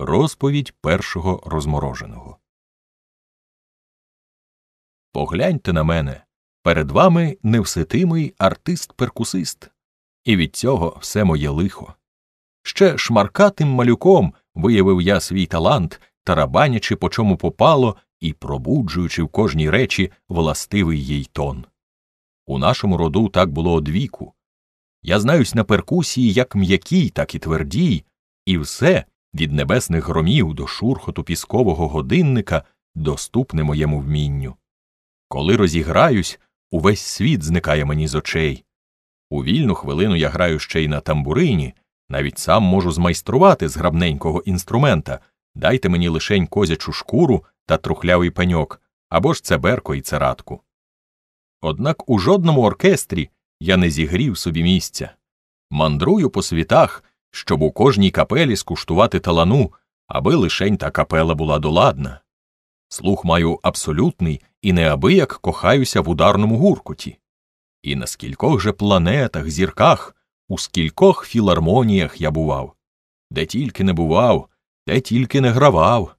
Розповідь першого розмороженого. Погляньте на мене. Перед вами невситимий артист-перкусист, і від цього все моє лихо. Ще шмаркатим малюком виявив я свій талант, тарабанячи, по чому попало, і пробуджуючи в кожній речі властивий їй тон. У нашому роду так було одвіку. Я знаюсь на перкусії як м'якій, так і твердій, і все від небесних громів до шурхоту піскового годинника доступне моєму вмінню. Коли розіграюсь, увесь світ зникає мені з очей. У вільну хвилину я граю ще й на тамбурині, навіть сам можу змайструвати з грабненького інструмента, дайте мені лишень козячу шкуру та трухлявий паньок або ж цеберко і царатку. Однак у жодному оркестрі я не зігрів собі місця. Мандрую по світах, щоб у кожній капелі скуштувати талану, аби лишень та капела була доладна. Слух маю абсолютний і неабияк кохаюся в ударному гуркоті. І на скількох же планетах, зірках, у скількох філармоніях я бував, де тільки не бував, де тільки не гравав.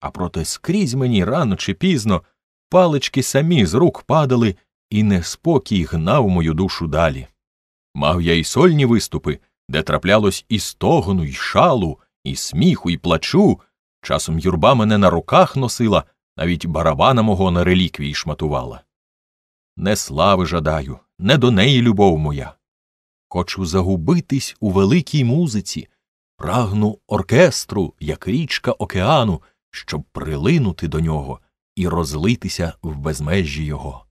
А проте скрізь мені рано чи пізно палички самі з рук падали, і неспокій гнав мою душу далі. Мав я й сольні виступи де траплялось і стогону, і шалу, і сміху, і плачу. Часом юрба мене на руках носила, навіть барабана мого на реліквії шматувала. Не слави жадаю, не до неї любов моя. Хочу загубитись у великій музиці, прагну оркестру, як річка океану, щоб прилинути до нього і розлитися в безмежжі його.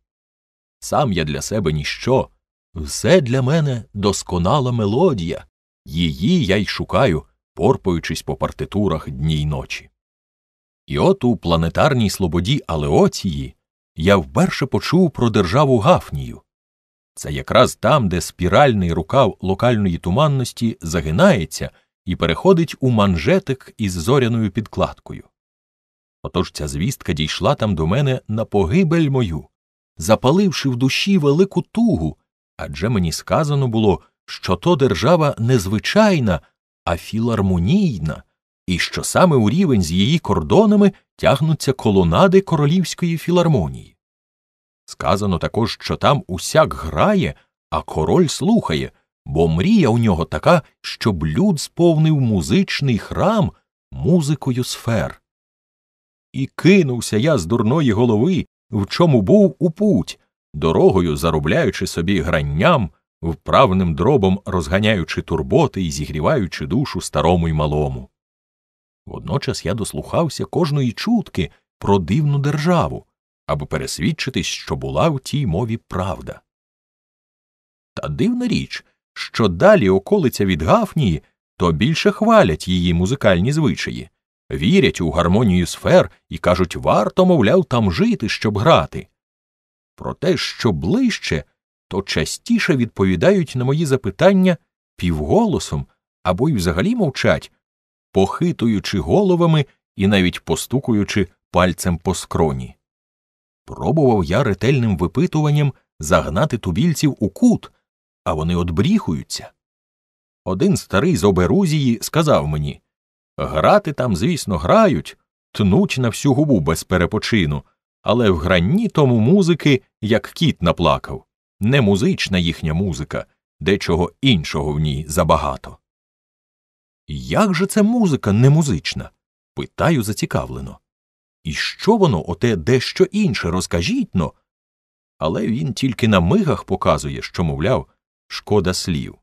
Сам я для себе ніщо, все для мене досконала мелодія, її я й шукаю, порпаючись по партитурах дні й ночі. І от у планетарній слободі Алеоції я вперше почув про державу Гафнію. Це якраз там, де спіральний рукав локальної туманності загинається і переходить у манжетик із зоряною підкладкою. Отож ця звістка дійшла там до мене на погибель мою, запаливши в душі велику тугу адже мені сказано було, що то держава незвичайна, а філармонійна, і що саме у рівень з її кордонами тягнуться колонади королівської філармонії. Сказано також, що там усяк грає, а король слухає, бо мрія у нього така, щоб люд сповнив музичний храм музикою сфер. І кинувся я з дурної голови, в чому був у путь, дорогою заробляючи собі гранням, вправним дробом розганяючи турботи і зігріваючи душу старому й малому. Водночас я дослухався кожної чутки про дивну державу, аби пересвідчитись, що була в тій мові правда. Та дивна річ, що далі околиця від Гафнії, то більше хвалять її музикальні звичаї, вірять у гармонію сфер і кажуть, варто, мовляв, там жити, щоб грати. Про те, що ближче, то частіше відповідають на мої запитання півголосом або й взагалі мовчать, похитуючи головами і навіть постукуючи пальцем по скроні. Пробував я ретельним випитуванням загнати тубільців у кут, а вони одбріхуються. Один старий з оберузії сказав мені Грати там, звісно, грають, тнуть на всю губу без перепочину, але в гранні тому музики, як кіт наплакав, не музична їхня музика, дечого іншого в ній забагато. Як же це музика не музична? питаю зацікавлено. І що воно оте дещо інше розкажіть но. Але він тільки на мигах показує, що, мовляв, шкода слів.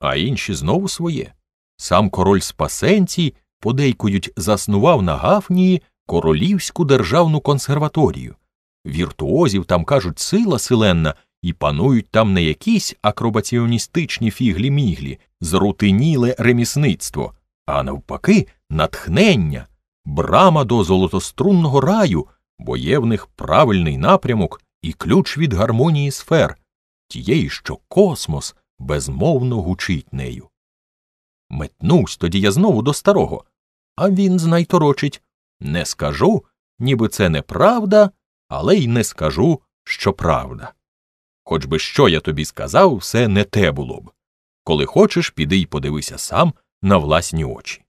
А інші знову своє. Сам король спасенці подейкують заснував на Гафнії Королівську державну консерваторію. Віртуозів там кажуть сила силенна, і панують там не якісь акробаціоністичні фіглі міглі, зрутиніле ремісництво, а навпаки, натхнення, брама до золотострунного раю, бо є в них правильний напрямок і ключ від гармонії сфер, тієї, що космос безмовно гучить нею. Метнусь тоді я знову до старого, а він знайторочить. Не скажу, ніби це неправда, але й не скажу, що правда. Хоч би що я тобі сказав, все не те було б. Коли хочеш, піди й подивися сам на власні очі.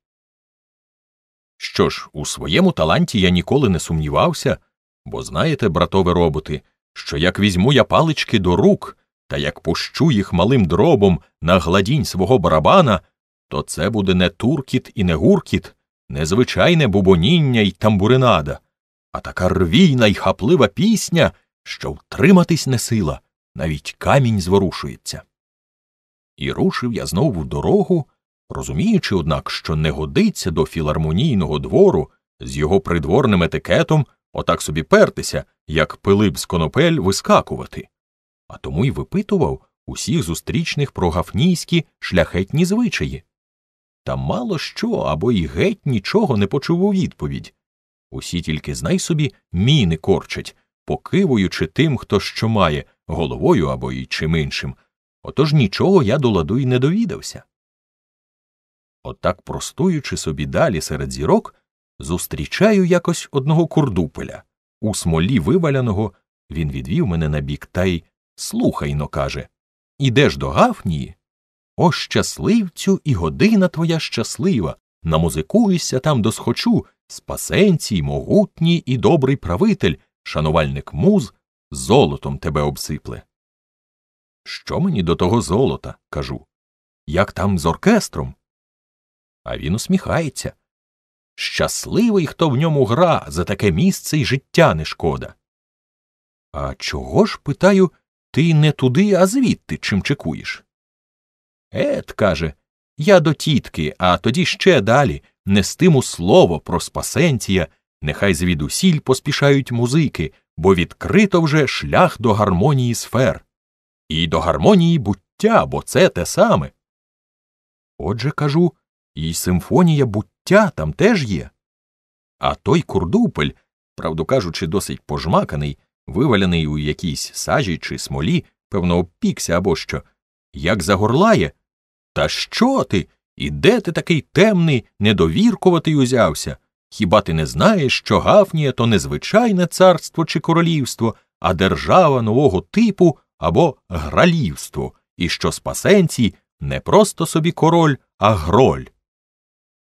Що ж, у своєму таланті я ніколи не сумнівався, бо знаєте, братове роботи, що як візьму я палички до рук та як пущу їх малим дробом на гладінь свого барабана, то це буде не туркіт і не гуркіт, незвичайне бубоніння й тамбуринада, а така рвійна й хаплива пісня, що втриматись не сила, навіть камінь зворушується. І рушив я знову в дорогу, розуміючи, однак, що не годиться до філармонійного двору з його придворним етикетом отак собі пертися, як Пилип з конопель вискакувати, а тому й випитував усіх зустрічних про гафнійські шляхетні звичаї та мало що або й геть нічого не почув у відповідь. Усі тільки знай собі міни корчать, покивуючи тим, хто що має, головою або й чим іншим. Отож нічого я до ладу й не довідався. Отак, простуючи собі далі серед зірок, зустрічаю якось одного курдупеля. У смолі виваляного він відвів мене на бік та й слухайно каже Ідеш до Гафнії, о, щасливцю, і година твоя щаслива, намузикуйся там досхочу, спасенцій, могутній і добрий правитель, шанувальник муз, золотом тебе обсипле. Що мені до того золота? кажу. Як там з оркестром? А він усміхається. Щасливий, хто в ньому гра, за таке місце й життя не шкода. А чого ж, питаю, ти не туди, а звідти чим чекуєш? Ет, каже, я до тітки, а тоді ще далі нестиму слово про спасентія, нехай звідусіль поспішають музики, бо відкрито вже шлях до гармонії сфер, і до гармонії буття, бо це те саме. Отже, кажу, і симфонія буття там теж є. А той курдупель, правду кажучи, досить пожмаканий, виваляний у якійсь сажі чи смолі, певно, обпікся або що як загорлає. Та що ти? І де ти такий темний, недовіркуватий узявся? Хіба ти не знаєш, що Гафнія то не звичайне царство чи королівство, а держава нового типу або гралівство, і що спасенці не просто собі король, а гроль?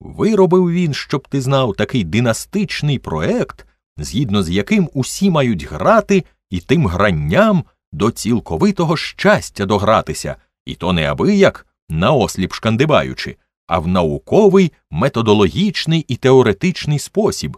Виробив він, щоб ти знав, такий династичний проект, згідно з яким усі мають грати і тим гранням до цілковитого щастя догратися, і то не аби як, наосліп шкандибаючи, а в науковий, методологічний і теоретичний спосіб.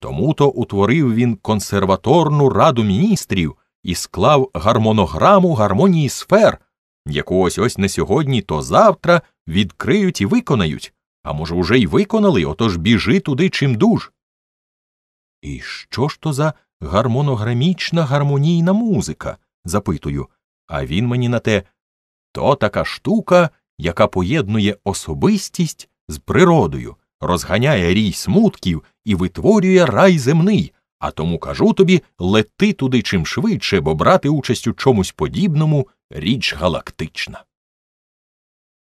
Тому то утворив він консерваторну раду міністрів і склав гармонограму гармонії сфер, яку ось ось не сьогодні, то завтра відкриють і виконають, а може, уже й виконали, отож біжи туди чим дуж. І що ж то за гармонограмічна гармонійна музика? запитую, а він мені на те то така штука, яка поєднує особистість з природою, розганяє рій смутків і витворює рай земний. А тому кажу тобі лети туди чим швидше, бо брати участь у чомусь подібному річ галактична.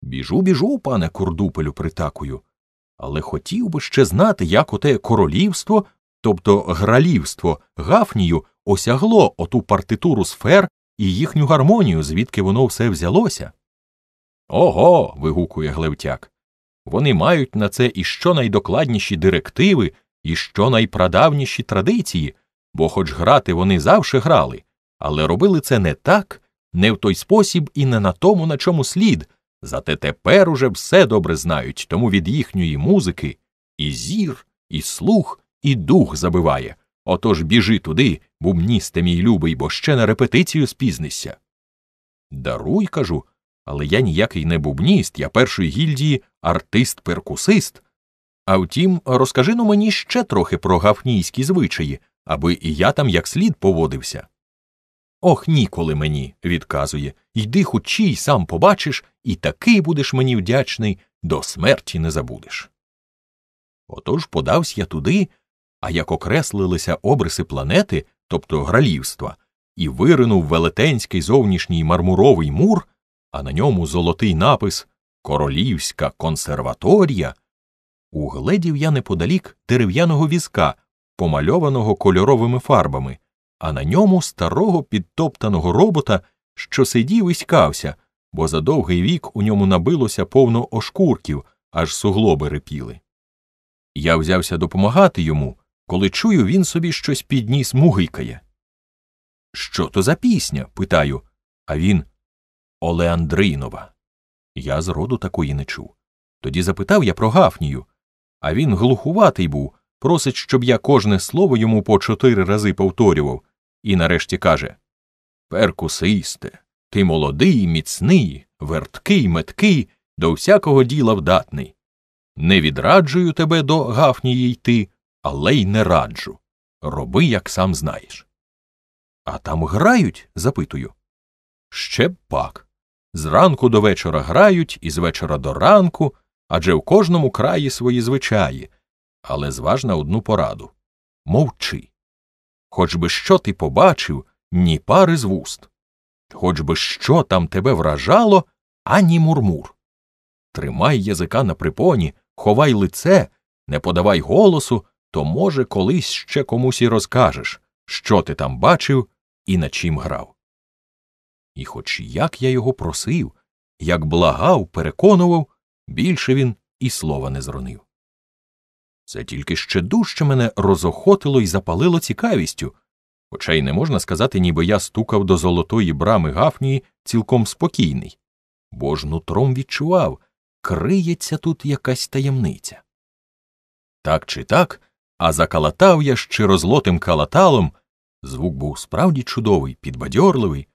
Біжу, біжу, пане курдупелю, притакую, але хотів би ще знати, як оте королівство, тобто гралівство Гафнію, осягло оту партитуру сфер і їхню гармонію, звідки воно все взялося. Ого. вигукує Глевтяк. Вони мають на це і щонайдокладніші директиви, і щонайпрадавніші традиції, бо хоч грати вони завше грали, але робили це не так, не в той спосіб і не на тому, на чому слід. Зате тепер уже все добре знають, тому від їхньої музики і зір, і слух, і дух забиває. Отож біжи туди Бумністе, мій любий, бо ще на репетицію спізнися. Даруй, кажу, але я ніякий не бубніст, я першої гільдії артист-перкусист. А втім, розкажи ну мені ще трохи про гафнійські звичаї, аби і я там як слід поводився. Ох, ніколи мені, відказує. Йди хочій, сам побачиш, і такий будеш мені вдячний, до смерті не забудеш. Отож подався я туди, а як окреслилися обриси планети, тобто гралівства, і виринув велетенський зовнішній мармуровий мур, а на ньому золотий напис Королівська консерваторія. Угледів я неподалік дерев'яного візка, помальованого кольоровими фарбами, а на ньому старого підтоптаного робота, що сидів і скався, бо за довгий вік у ньому набилося повно ошкурків, аж суглоби репіли. Я взявся допомагати йому, коли чую, він собі щось підніс мугикає. Що то за пісня? питаю, а він Олеандринова. Я зроду такої не чув. Тоді запитав я про Гафнію, а він глухуватий був, просить, щоб я кожне слово йому по чотири рази повторював, і нарешті каже Перкусисте, ти молодий, міцний, верткий, меткий, до всякого діла вдатний. Не відраджую тебе до Гафнії йти, але й не раджу. Роби, як сам знаєш. А там грають? запитую. Ще б пак. Зранку до вечора грають і з вечора до ранку, адже в кожному краї свої звичаї, але зваж на одну пораду мовчи. Хоч би що ти побачив, ні пари з вуст, хоч би що там тебе вражало, ані мурмур. Тримай язика на припоні, ховай лице, не подавай голосу, то, може, колись ще комусь і розкажеш, що ти там бачив і на чим грав. І хоч як я його просив, як благав, переконував, більше він і слова не зронив. Це тільки ще дужче мене розохотило і запалило цікавістю, хоча й не можна сказати, ніби я стукав до золотої брами Гафнії цілком спокійний, бо ж нутром відчував криється тут якась таємниця. Так чи так, а закалатав я щиро злотим калаталом. Звук був справді чудовий, підбадьорливий,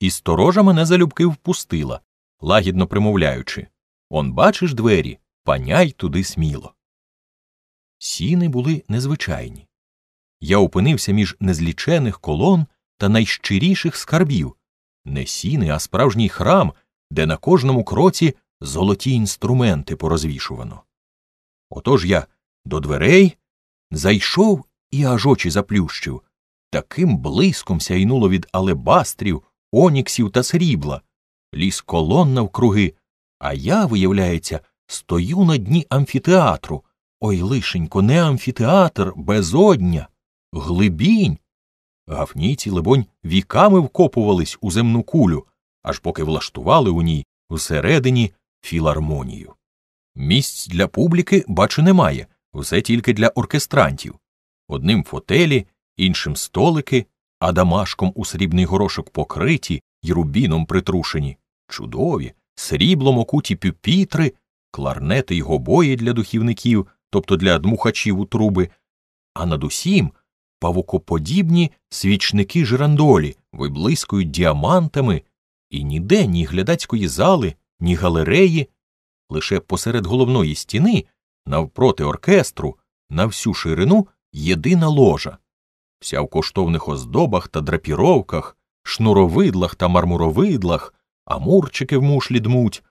і сторожа мене залюбки впустила, лагідно примовляючи Он бачиш двері, паняй туди сміло. Сіни були незвичайні. Я опинився між незлічених колон та найщиріших скарбів не сіни, а справжній храм, де на кожному кроці золоті інструменти порозвішувано. Отож я до дверей Зайшов і аж очі заплющив. Таким блиском сяйнуло від алебастрів, оніксів та срібла. Ліс колон навкруги. А я, виявляється, стою на дні амфітеатру. Ой, лишенько, не амфітеатр, безодня, глибінь. Гафнійці, либонь, віками вкопувались у земну кулю, аж поки влаштували у ній всередині філармонію. Місць для публіки, бачу, немає усе тільки для оркестрантів одним фотелі, іншим столики, а дамашком у срібний горошок покриті й рубіном притрушені, чудові, сріблом окуті пюпітри, кларнети й гобої для духівників, тобто для дмухачів у труби, а над усім павукоподібні свічники жирандолі виблискують діамантами, і ніде ні глядацької зали, ні галереї, лише посеред головної стіни навпроти оркестру, на всю ширину єдина ложа, вся в коштовних оздобах та драпіровках, шнуровидлах та мармуровидлах, амурчики в мушлі дмуть,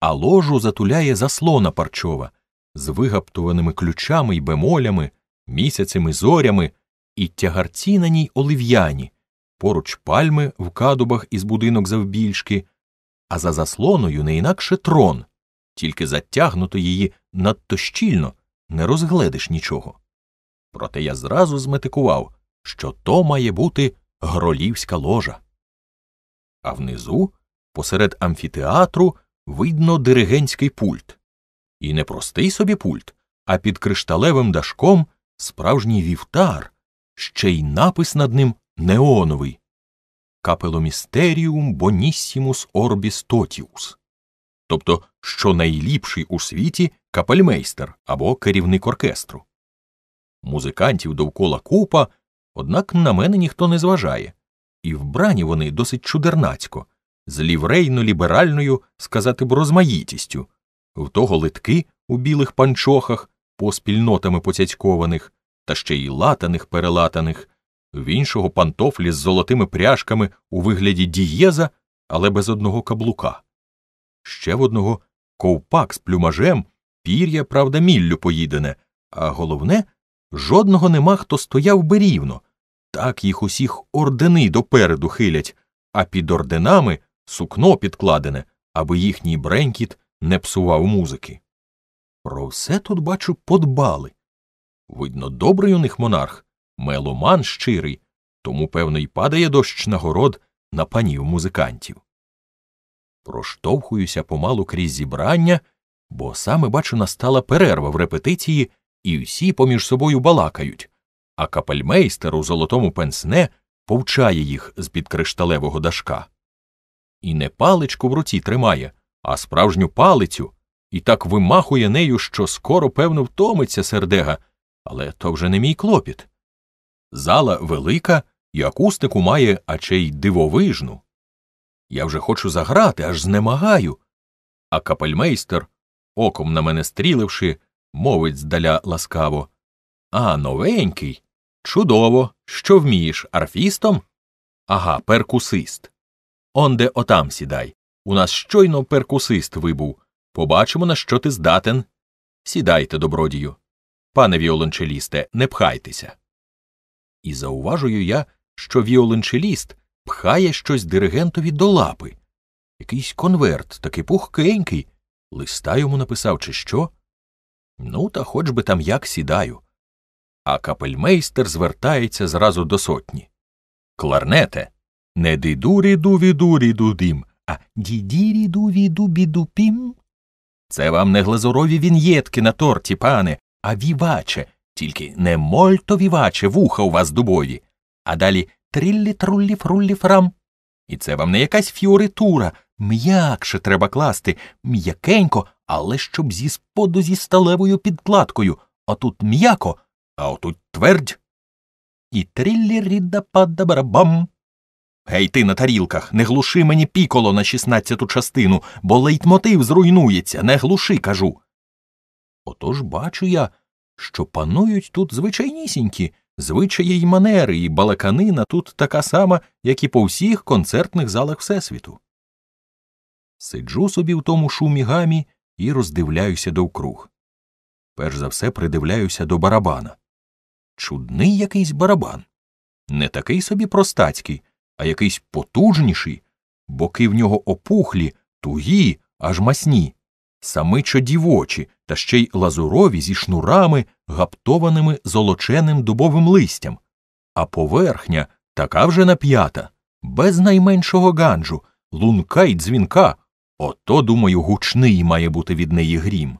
а ложу затуляє заслона парчова з вигаптуваними ключами й бемолями, місяцями зорями, і тягарці на ній олив'яні, поруч пальми в кадубах із будинок завбільшки, а за заслоною не інакше трон, тільки затягнуто її надто щільно, не розгледиш нічого. Проте я зразу зметикував, що то має бути гролівська ложа. А внизу, посеред амфітеатру, видно диригентський пульт, і не простий собі пульт, а під кришталевим дашком справжній вівтар, ще й напис над ним неоновий Капеломістеріум Бонісімус Орбіс Тотіус тобто що найліпший у світі капельмейстер або керівник оркестру. Музикантів довкола купа, однак на мене ніхто не зважає, і вбрані вони досить чудернацько, з ліврейно ліберальною, сказати б, розмаїтістю, в того литки у білих панчохах, поспільнотами поцяцькованих, та ще й латаних перелатаних, в іншого пантофлі з золотими пряжками у вигляді дієза, але без одного каблука ще в одного ковпак з плюмажем, пір'я, правда, міллю поїдене, а головне жодного нема, хто стояв би рівно. Так їх усіх ордени допереду хилять, а під орденами сукно підкладене, аби їхній бренькіт не псував музики. Про все тут, бачу, подбали. Видно, добрий у них монарх, меломан щирий, тому, певно, й падає дощ нагород на панів музикантів проштовхуюся помалу крізь зібрання, бо саме бачу, настала перерва в репетиції, і всі поміж собою балакають, а капельмейстер у золотому пенсне повчає їх з під кришталевого дашка. І не паличку в руці тримає, а справжню палицю, і так вимахує нею, що скоро, певно, втомиться сердега, але то вже не мій клопіт. Зала велика і акустику має, а чи й дивовижну. Я вже хочу заграти, аж знемагаю. А капельмейстер, оком на мене стріливши, мовить здаля ласкаво. А, новенький. Чудово, що вмієш арфістом? Ага, перкусист. Онде отам сідай. У нас щойно перкусист вибув. Побачимо, на що ти здатен. Сідайте, добродію. Пане віолончелісте, не пхайтеся. І зауважую я, що віолончеліст пхає щось диригентові до лапи. Якийсь конверт, такий пухкенький. Листа йому написав, чи що? Ну, та хоч би там як сідаю. А капельмейстер звертається зразу до сотні. Кларнете. Не дидуріду відуріду дим, а дідіріду віду біду пім. Це вам не глазурові він'єтки на торті, пане, а віваче, тільки не мольто віваче, вуха у вас дубові. А далі триллі труллі фруллі фрам. І це вам не якась фіоритура. М'якше треба класти, м'якенько, але щоб зі споду зі сталевою підкладкою. А тут м'яко, а отут твердь. І триллі рідда падда барабам. Гей ти на тарілках, не глуши мені піколо на шістнадцяту частину, бо лейтмотив зруйнується, не глуши, кажу. Отож бачу я, що панують тут звичайнісінькі Звичаї й манери, і балаканина тут така сама, як і по всіх концертних залах Всесвіту. Сиджу собі в тому шумі гамі і роздивляюся довкруг. Перш за все придивляюся до барабана. Чудний якийсь барабан. Не такий собі простацький, а якийсь потужніший, боки в нього опухлі, тугі, аж масні, самичо дівочі, та ще й лазурові зі шнурами, гаптованими золоченим дубовим листям, а поверхня така вже нап'ята, без найменшого ганджу, лунка й дзвінка. Ото, думаю, гучний має бути від неї грім.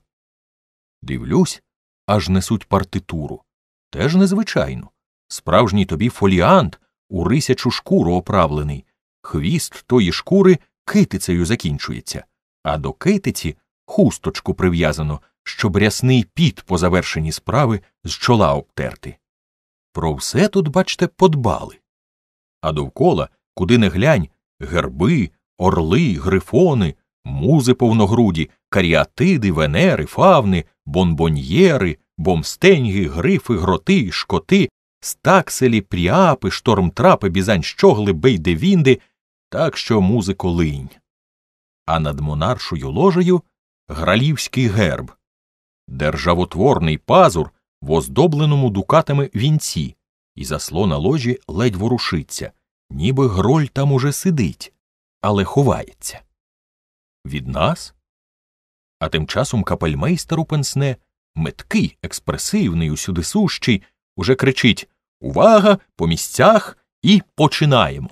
Дивлюсь, аж несуть партитуру. Теж незвичайно. Справжній тобі фоліант у рисячу шкуру оправлений, хвіст тої шкури китицею закінчується, а до китиці хусточку прив'язано щоб рясний піт по завершенні справи з чола обтерти. Про все тут, бачте, подбали. А довкола, куди не глянь, герби, орли, грифони, музи повногруді, каріатиди, венери, фавни, бонбоньєри, бомстеньги, грифи, гроти, шкоти, стакселі, пріапи, штормтрапи, бізанщогли, бейдевінди, так що музико линь. А над монаршою ложею гралівський герб, державотворний пазур в оздобленому дукатами вінці, і заслона ложі ледь ворушиться, ніби гроль там уже сидить, але ховається. Від нас? А тим часом капельмейстер у пенсне, меткий, експресивний, усюди сущий, уже кричить Увага! По місцях і починаємо.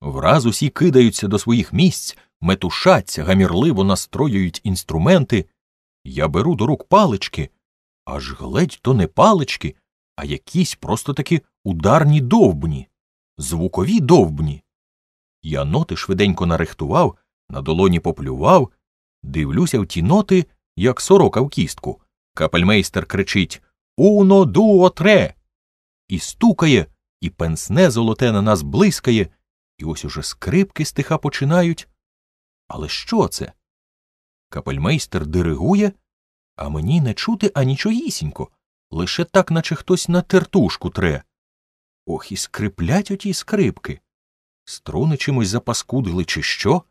Враз усі кидаються до своїх місць, метушаться, гамірливо настроюють інструменти. Я беру до рук палички, аж гледь то не палички, а якісь просто такі ударні довбні, звукові довбні. Я ноти швиденько нарихтував, на долоні поплював, дивлюся в ті ноти, як сорока в кістку. Капельмейстер кричить Уно дуо тре. І стукає, і пенсне золоте на нас блискає, і ось уже скрипки стиха починають. Але що це? Капельмейстер диригує, а мені не чути анічоїсінько, лише так, наче хтось на тертушку тре. Ох, і скриплять оті скрипки. Струни чимось запаскудили, чи що.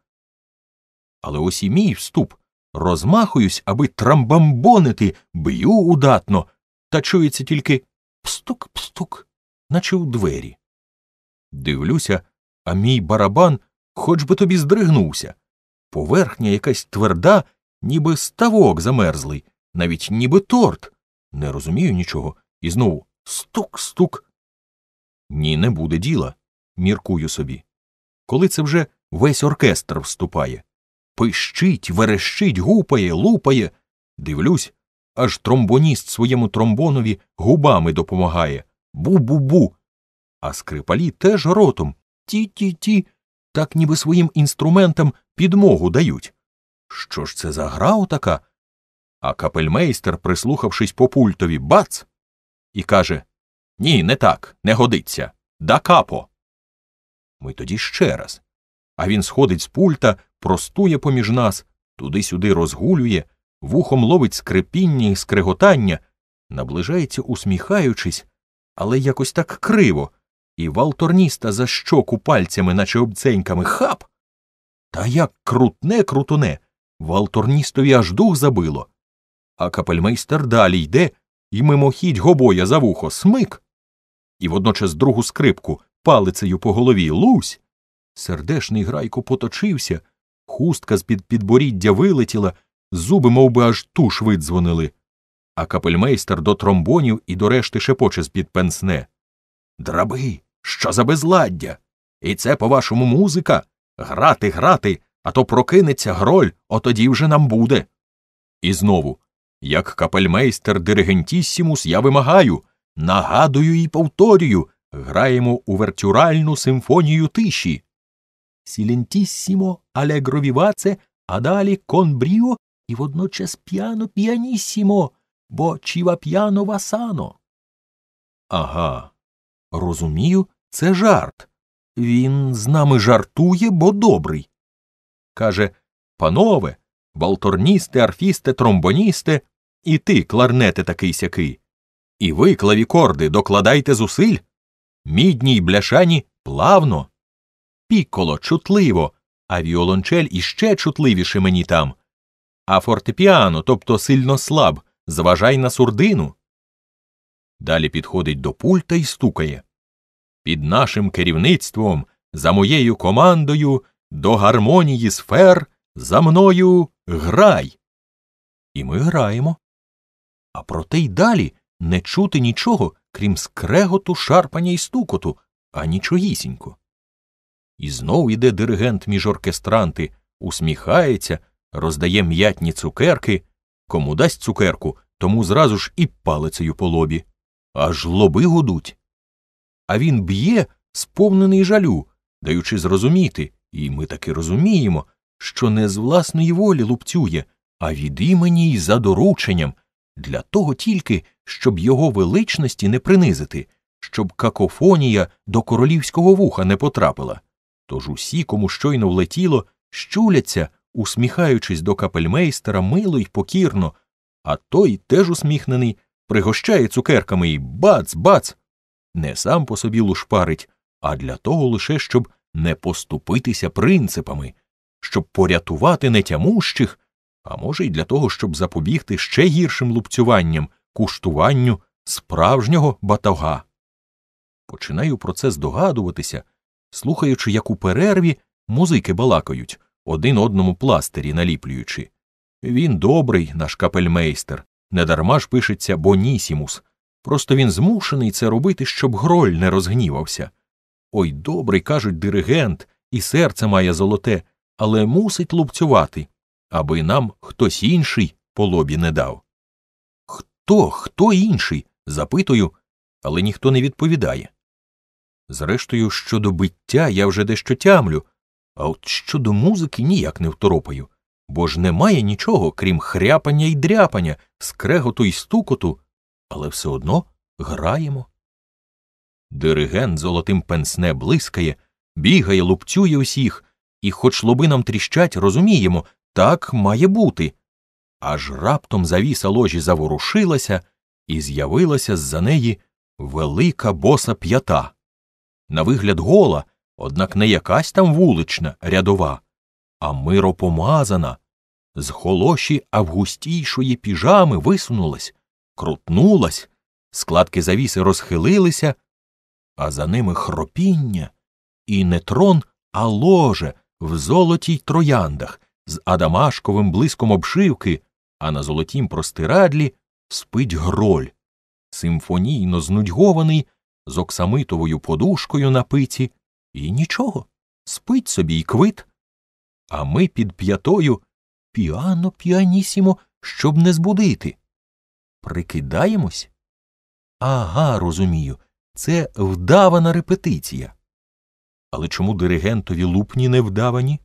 Але ось і мій вступ. Розмахуюсь, аби трамбамбонити, б'ю удатно, та чується тільки пстук-пстук, наче у двері. Дивлюся, а мій барабан хоч би тобі здригнувся. Поверхня якась тверда, ніби ставок замерзлий, навіть ніби торт. Не розумію нічого. І знову стук, стук. Ні, не буде діла, міркую собі. Коли це вже весь оркестр вступає. Пищить, верещить, гупає, лупає. Дивлюсь, аж тромбоніст своєму тромбонові губами допомагає. Бу-бу-бу. А скрипалі теж ротом ті ті ті, так ніби своїм інструментам підмогу дають. Що ж це за гра отака? А капельмейстер, прислухавшись по пультові, бац, і каже Ні, не так, не годиться. Да капо. Ми тоді ще раз. А він сходить з пульта, простує поміж нас, туди-сюди розгулює, вухом ловить скрипіння і скриготання, наближається, усміхаючись, але якось так криво, і валторніста за щоку пальцями, наче обценьками, хап. Та як крутне крутуне, Валтурністові аж дух забило. А капельмейстер далі йде і мимохідь гобоя за вухо смик. І водночас другу скрипку палицею по голові лусь. Сердешний грайко поточився, хустка з під підборіддя вилетіла, зуби мов би, аж туш видзвонили. А капельмейстер до тромбонів і до решти шепоче з під пенсне. Драби, що за безладдя? І це, по вашому, музика? Грати, грати, а то прокинеться гроль, отоді вже нам буде. І знову, як капельмейстер диригентіссімус, я вимагаю, нагадую і повторюю, граємо увертюральну симфонію тиші. Сілентіссімо, алегро віваце, а далі конбріо і водночас п'яно п'яніссімо, бо чіва п'яно васано. Ага. Розумію, це жарт. Він з нами жартує, бо добрий каже Панове, балторністи, арфісти, тромбоністи, і ти, кларнети такий сякий. І ви, клавікорди, докладайте зусиль. Мідні й бляшані плавно. Пікколо чутливо, а віолончель іще чутливіше мені там. А фортепіано, тобто сильно слаб, зважай на сурдину. Далі підходить до пульта і стукає. Під нашим керівництвом, за моєю командою, до гармонії сфер за мною грай. І ми граємо. А проте й далі не чути нічого, крім скреготу, шарпання і стукоту, а нічогісінько. І знов іде диригент між оркестранти, усміхається, роздає м'ятні цукерки. Кому дасть цукерку, тому зразу ж і палицею по лобі. Аж лоби гудуть. А він б'є, сповнений жалю, даючи зрозуміти і ми таки розуміємо, що не з власної волі лупцює, а від імені і за дорученням, для того тільки, щоб його величності не принизити, щоб какофонія до королівського вуха не потрапила. Тож усі, кому щойно влетіло, щуляться, усміхаючись до капельмейстера мило й покірно, а той теж усміхнений, пригощає цукерками і бац, бац. Не сам по собі лушпарить, а для того лише, щоб не поступитися принципами, щоб порятувати нетямущих, а може, й для того, щоб запобігти ще гіршим лупцюванням, куштуванню справжнього батога. Починаю про це здогадуватися, слухаючи, як у перерві музики балакають, один одному пластирі наліплюючи. Він добрий, наш капельмейстер, недарма ж пишеться Бонісімус. Просто він змушений це робити, щоб гроль не розгнівався. Ой добрий, кажуть, диригент, і серце має золоте, але мусить лупцювати, аби нам хтось інший по лобі не дав. Хто, хто інший? запитую, але ніхто не відповідає. Зрештою, щодо биття я вже дещо тямлю, а от щодо музики ніяк не второпаю, бо ж немає нічого, крім хряпання і дряпання, скреготу і стукоту, але все одно граємо. Диригент золотим пенсне блискає, бігає, лупцює усіх, і, хоч нам тріщать, розуміємо, так має бути. Аж раптом завіса ложі заворушилася, і з'явилася з за неї велика боса п'ята. На вигляд гола, однак не якась там вулична рядова, а миропомазана, з холоші августійшої піжами висунулась, крутнулась, складки завіси розхилилися а за ними хропіння, і не трон, а ложе в золотій трояндах з Адамашковим блиском обшивки, а на золотім простирадлі спить гроль, симфонійно знудьгований, з оксамитовою подушкою на пиці, і нічого, спить собі й квит. А ми під п'ятою піано піанісімо, щоб не збудити. Прикидаємось? Ага, розумію це вдавана репетиція. Але чому диригентові лупні не вдавані?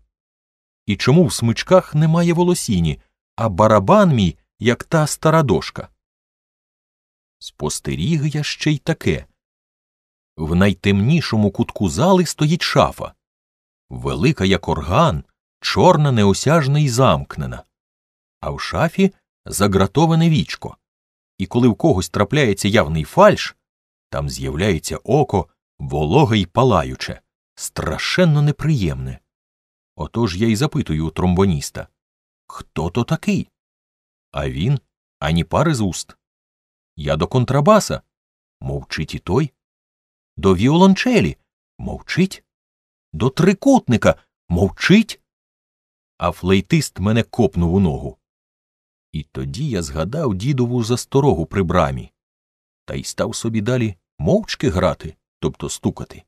І чому в смичках немає волосіні, а барабан мій, як та стара дошка? Спостеріг я ще й таке. В найтемнішому кутку зали стоїть шафа, велика, як орган, чорна, неосяжна і замкнена, а в шафі загратоване вічко, і коли в когось трапляється явний фальш, там з'являється око, вологе й палаюче, страшенно неприємне. Отож я й запитую у тромбоніста Хто то такий? А він ані пари з уст. Я до контрабаса. Мовчить і той. До віолончелі мовчить. До трикутника мовчить. А флейтист мене копнув у ногу. І тоді я згадав дідову засторогу при брамі та й став собі далі мовчки грати, тобто стукати.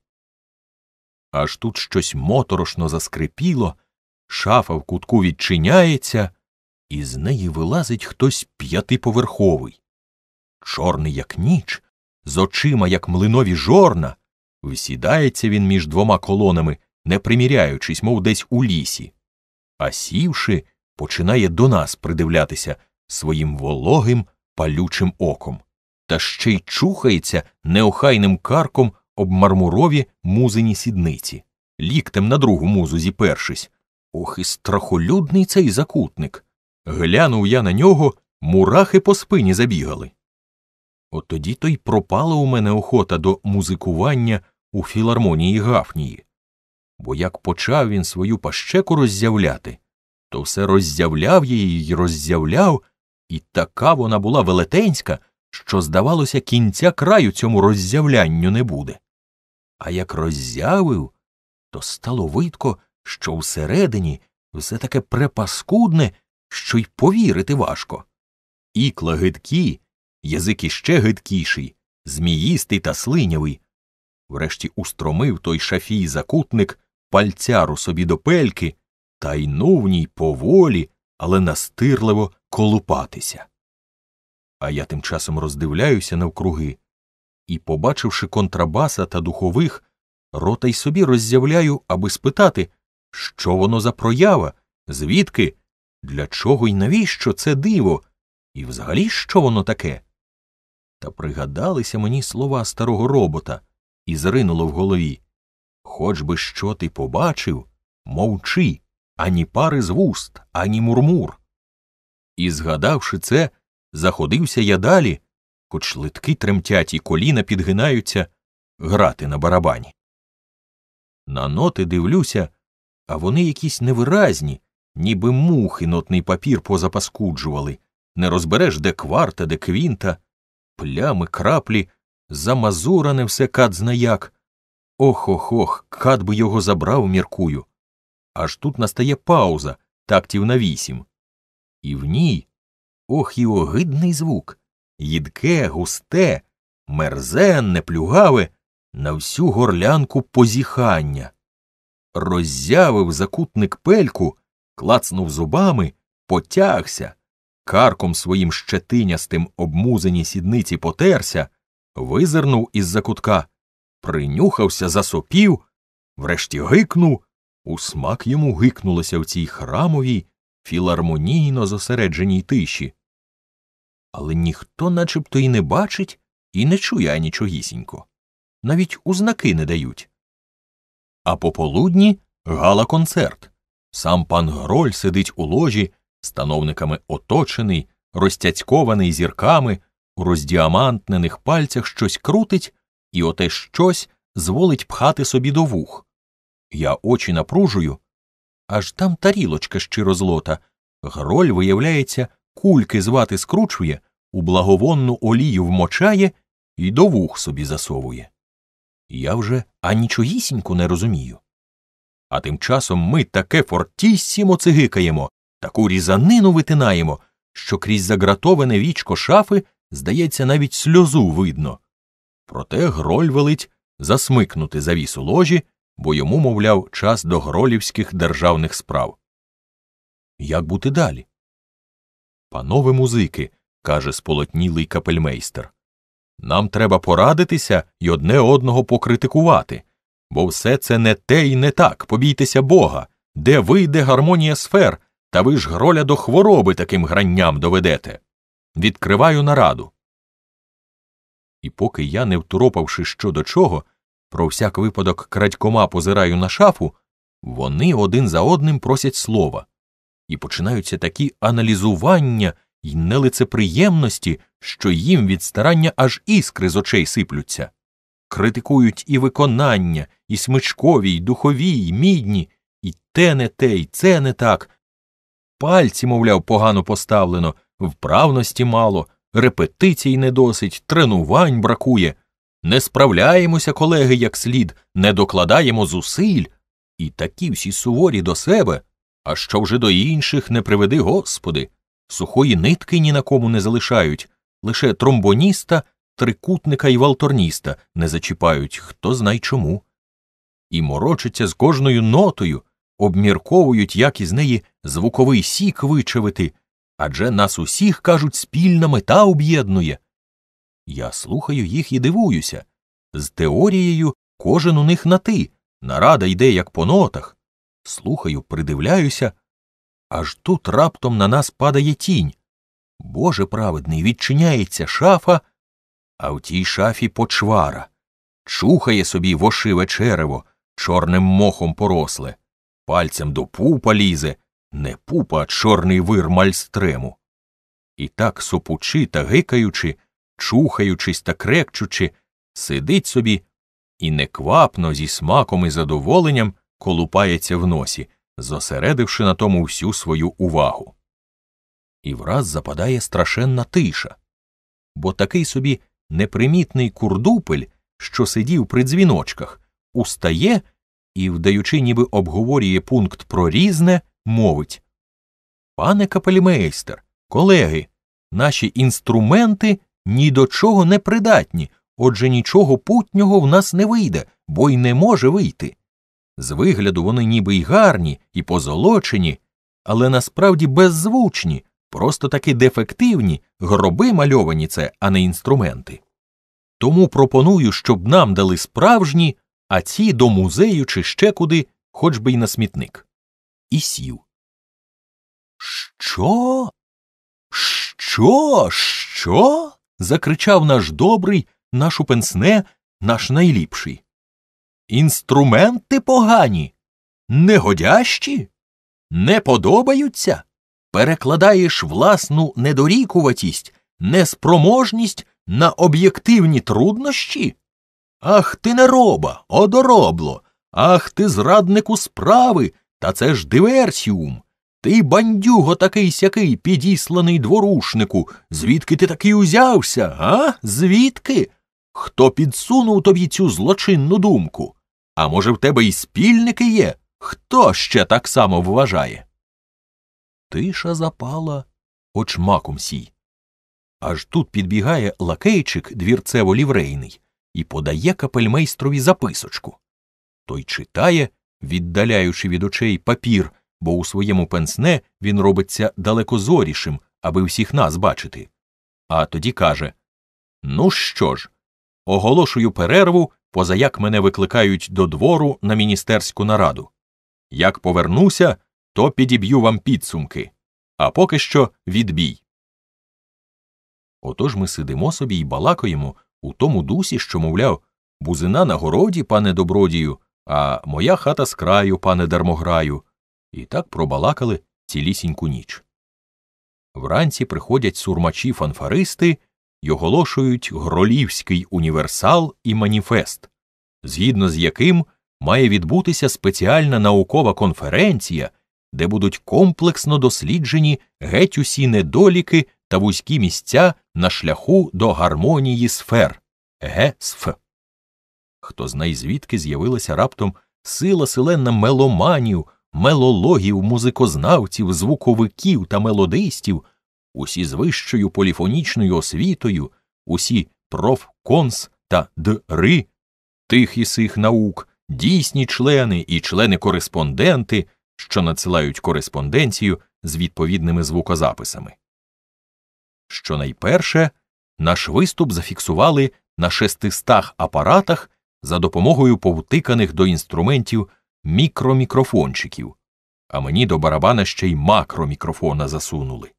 Аж тут щось моторошно заскрипіло, шафа в кутку відчиняється, і з неї вилазить хтось п'ятиповерховий. Чорний, як ніч, з очима, як млинові жорна, висідається він між двома колонами, не приміряючись, мов десь у лісі, а сівши, починає до нас придивлятися своїм вологим палючим оком та ще й чухається неохайним карком об мармурові музині сідниці, ліктем на другу музу зіпершись. Ох, і страхолюдний цей закутник. Глянув я на нього, мурахи по спині забігали. От тоді то й пропала у мене охота до музикування у філармонії Гафнії, бо як почав він свою пащеку роззявляти, то все роззявляв її й роззявляв, і така вона була велетенська, що, здавалося, кінця краю цьому роззявлянню не буде. А як роззявив, то стало видко, що всередині все таке препаскудне, що й повірити важко. Ікла гидкі, язик іще гидкіший, зміїстий та слинявий. Врешті устромив той шафій закутник пальцяру собі до пельки та й нув ній поволі, але настирливо колупатися. А я тим часом роздивляюся навкруги і, побачивши контрабаса та духових, рота й собі роззявляю, аби спитати, що воно за проява, звідки, для чого й навіщо це диво, і взагалі що воно таке. Та пригадалися мені слова старого робота, і зринуло в голові Хоч би що ти побачив, мовчи ані пари з вуст, ані мурмур. І, згадавши це, Заходився я далі, хоч литки тремтять і коліна підгинаються грати на барабані. На ноти дивлюся, а вони якісь невиразні, ніби мухи нотний папір позапаскуджували, не розбереш, де кварта, де квінта, плями, краплі, замазуране все кад знаяк. Ох ох ох, кад би його забрав, міркую. Аж тут настає пауза, тактів на вісім. І в ній Ох і огидний звук. Їдке, густе, мерзенне, плюгаве на всю горлянку позіхання. Роззявив закутник пельку, клацнув зубами, потягся, карком своїм щетинястим обмузені сідниці потерся, визирнув із закутка, принюхався, засопів, врешті гикнув. У смак йому гикнулося в цій храмовій, філармонійно зосередженій тиші але ніхто начебто і не бачить, і не чує анічогісінько, навіть узнаки не дають. А пополудні гала концерт. Сам пан Гроль сидить у ложі, становниками оточений, розтяцькований зірками, у роздіамантнених пальцях щось крутить, і оте щось зволить пхати собі до вух. Я очі напружую. Аж там тарілочка щиро злота. Гроль, виявляється, кульки звати скручує, у благовонну олію вмочає і до вух собі засовує. Я вже анічогісінько не розумію. А тим часом ми таке фортіссімо цигикаємо, таку різанину витинаємо, що крізь загратоване вічко шафи, здається, навіть сльозу видно. Проте гроль велить засмикнути завісу ложі, бо йому, мовляв, час до гролівських державних справ. Як бути далі? Панове музики, каже сполотнілий капельмейстер, нам треба порадитися і одне одного покритикувати, бо все це не те і не так, побійтеся Бога, де вийде гармонія сфер, та ви ж гроля до хвороби таким гранням доведете. Відкриваю нараду. І поки я, не второпавши що до чого, про всяк випадок крадькома позираю на шафу, вони один за одним просять слова і починаються такі аналізування й нелицеприємності, що їм від старання аж іскри з очей сиплються. Критикують і виконання, і смичкові, і духові, і мідні, і те не те, і це не так. Пальці, мовляв, погано поставлено, вправності мало, репетицій не досить, тренувань бракує. Не справляємося, колеги, як слід, не докладаємо зусиль, і такі всі суворі до себе, а що вже до інших не приведи, господи. Сухої нитки ні на кому не залишають, лише тромбоніста, трикутника і валторніста не зачіпають, хто знай чому. І морочаться з кожною нотою, обмірковують, як із неї звуковий сік вичавити, адже нас усіх, кажуть, спільна мета об'єднує. Я слухаю їх і дивуюся. З теорією кожен у них на ти, нарада йде, як по нотах слухаю, придивляюся, аж тут раптом на нас падає тінь. Боже праведний, відчиняється шафа, а в тій шафі почвара, чухає собі вошиве черево, чорним мохом поросле, пальцем до пупа лізе, не пупа, чорний вир мальстрему. І так сопучи та гикаючи, чухаючись та крекчучи, сидить собі і неквапно зі смаком і задоволенням колупається в носі, зосередивши на тому всю свою увагу. І враз западає страшенна тиша, бо такий собі непримітний курдупель, що сидів при дзвіночках, устає і, вдаючи, ніби обговорює пункт про різне, мовить Пане капельмейстер, колеги, наші інструменти ні до чого не придатні, отже нічого путнього в нас не вийде, бо й не може вийти. З вигляду вони ніби й гарні, і позолочені, але насправді беззвучні, просто таки дефективні, гроби мальовані це, а не інструменти. Тому пропоную, щоб нам дали справжні, а ці до музею чи ще куди, хоч би й на смітник. І сів. Що? Що? Що? закричав наш добрий, наш упенсне, наш найліпший. Інструменти погані, негодящі, не подобаються. Перекладаєш власну недорікуватість, неспроможність на об'єктивні труднощі? Ах ти нероба, одоробло, ах ти зраднику справи, та це ж диверсіум. Ти бандюго такий сякий підісланий дворушнику. Звідки ти такий узявся, а? Звідки? Хто підсунув тобі цю злочинну думку? А може, в тебе і спільники є? Хто ще так само вважає? Тиша запала, хоч маком сій. Аж тут підбігає лакейчик двірцево ліврейний і подає капельмейстрові записочку. Той читає, віддаляючи від очей папір, бо у своєму пенсне він робиться далекозорішим, аби всіх нас бачити. А тоді каже Ну що ж? Оголошую перерву, позаяк мене викликають до двору на міністерську нараду. Як повернуся, то підіб'ю вам підсумки. А поки що відбій. Отож ми сидимо собі і балакаємо у тому дусі, що, мовляв, бузина на городі, пане добродію, а моя хата з краю, пане дармограю. І так пробалакали цілісіньку ніч. Вранці приходять сурмачі фанфаристи й оголошують Гролівський універсал і маніфест, згідно з яким має відбутися спеціальна наукова конференція, де будуть комплексно досліджені геть усі недоліки та вузькі місця на шляху до гармонії сфер ГЕСФ. Хто знає звідки з'явилася раптом сила селена меломанів, мелологів, музикознавців, звуковиків та мелодистів усі з вищою поліфонічною освітою, усі профконс та дри, тих і сих наук, дійсні члени і члени-кореспонденти, що надсилають кореспонденцію з відповідними звукозаписами. Щонайперше наш виступ зафіксували на шестистах апаратах за допомогою повтиканих до інструментів мікромікрофончиків, а мені до барабана ще й макромікрофона засунули.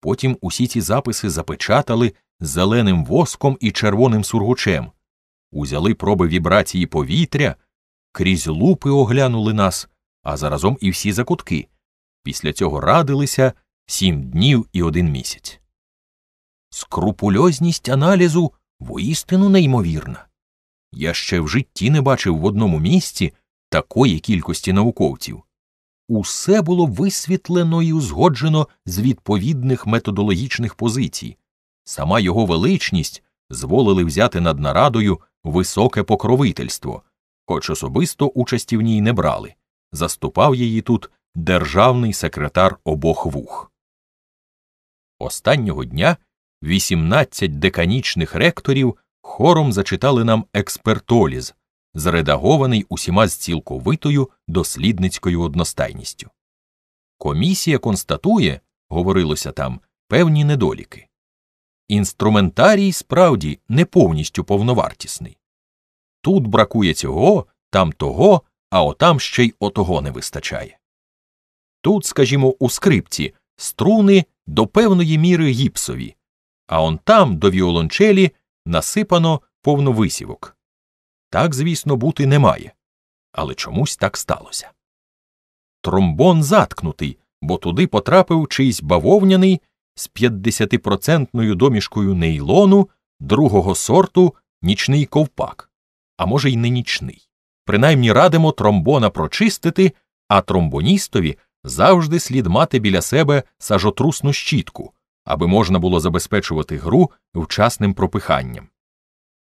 Потім усі ці записи запечатали зеленим воском і червоним сургучем, узяли проби вібрації повітря, крізь лупи оглянули нас, а заразом і всі закутки. Після цього радилися сім днів і один місяць. Скрупульозність аналізу воістину неймовірна. Я ще в житті не бачив в одному місці такої кількості науковців усе було висвітлено і узгоджено з відповідних методологічних позицій. Сама його величність зволили взяти над нарадою високе покровительство, хоч особисто участі в ній не брали. Заступав її тут державний секретар обох вух. Останнього дня 18 деканічних ректорів хором зачитали нам експертоліз зредагований усіма з цілковитою дослідницькою одностайністю. Комісія констатує, говорилося там, певні недоліки. Інструментарій справді не повністю повновартісний. Тут бракує цього, там того, а отам ще й отого не вистачає. Тут, скажімо, у скрипці струни до певної міри гіпсові, а он там до віолончелі насипано повновисівок. Так, звісно, бути не має. Але чомусь так сталося. Тромбон заткнутий, бо туди потрапив чийсь бавовняний з 50% домішкою нейлону другого сорту нічний ковпак, а може, й не нічний. Принаймні радимо тромбона прочистити, а тромбоністові завжди слід мати біля себе сажотрусну щітку, аби можна було забезпечувати гру вчасним пропиханням.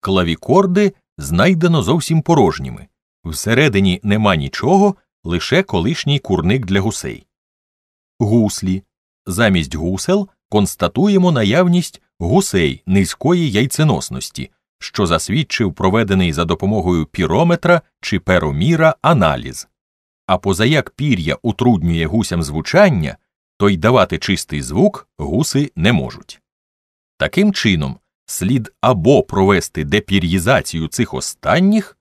Клавікорди знайдено зовсім порожніми. Всередині нема нічого, лише колишній курник для гусей. Гуслі. Замість гусел констатуємо наявність гусей низької яйценосності, що засвідчив проведений за допомогою пірометра чи пероміра аналіз. А позаяк пір'я утруднює гусям звучання, то й давати чистий звук гуси не можуть. Таким чином, слід або провести депір'їзацію цих останніх,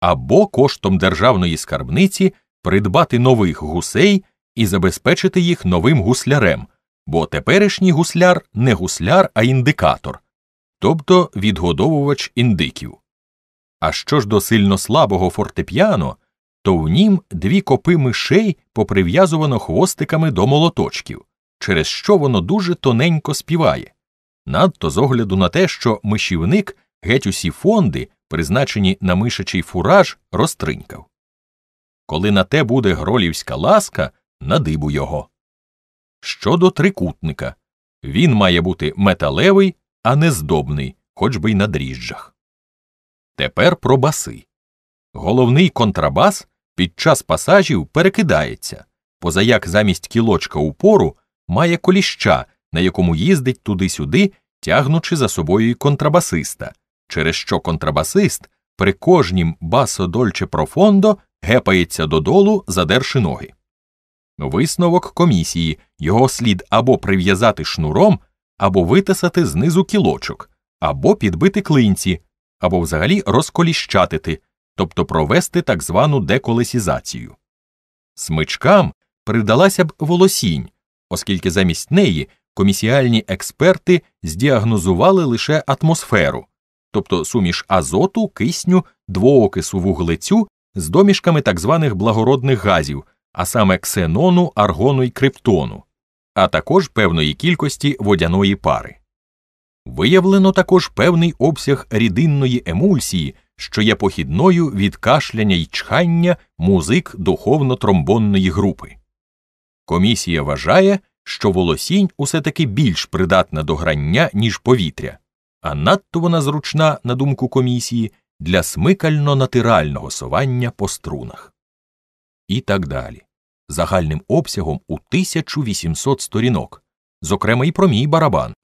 або коштом державної скарбниці придбати нових гусей і забезпечити їх новим гуслярем, бо теперішній гусляр не гусляр, а індикатор, тобто відгодовувач індиків. А що ж до сильно слабого фортепіано, то в нім дві копи мишей поприв'язувано хвостиками до молоточків, через що воно дуже тоненько співає надто з огляду на те, що мишівник геть усі фонди, призначені на мишачий фураж, розтринькав. Коли на те буде гролівська ласка, надибу його. Щодо трикутника він має бути металевий, а не здобний, хоч би й на дріжджах. Тепер про баси. Головний контрабас під час пасажів перекидається, позаяк замість кілочка упору має коліща на якому їздить туди-сюди, тягнучи за собою і контрабасиста, через що контрабасист при кожнім басо дольче профондо гепається додолу, задерши ноги. Висновок комісії його слід або прив'язати шнуром, або витисати знизу кілочок, або підбити клинці, або взагалі розколіщатити, тобто провести так звану деколесізацію. Смичкам придалася б волосінь, оскільки замість неї комісіальні експерти здіагнозували лише атмосферу, тобто суміш азоту, кисню, двоокису вуглецю з домішками так званих благородних газів, а саме ксенону, аргону і криптону, а також певної кількості водяної пари. Виявлено також певний обсяг рідинної емульсії, що є похідною від кашляння й чхання музик духовно тромбонної групи. Комісія вважає, що волосінь усе таки більш придатна до грання, ніж повітря, а надто вона зручна, на думку комісії, для смикально-натирального совання по струнах. І так далі. Загальним обсягом у 1800 сторінок, зокрема і про мій барабан.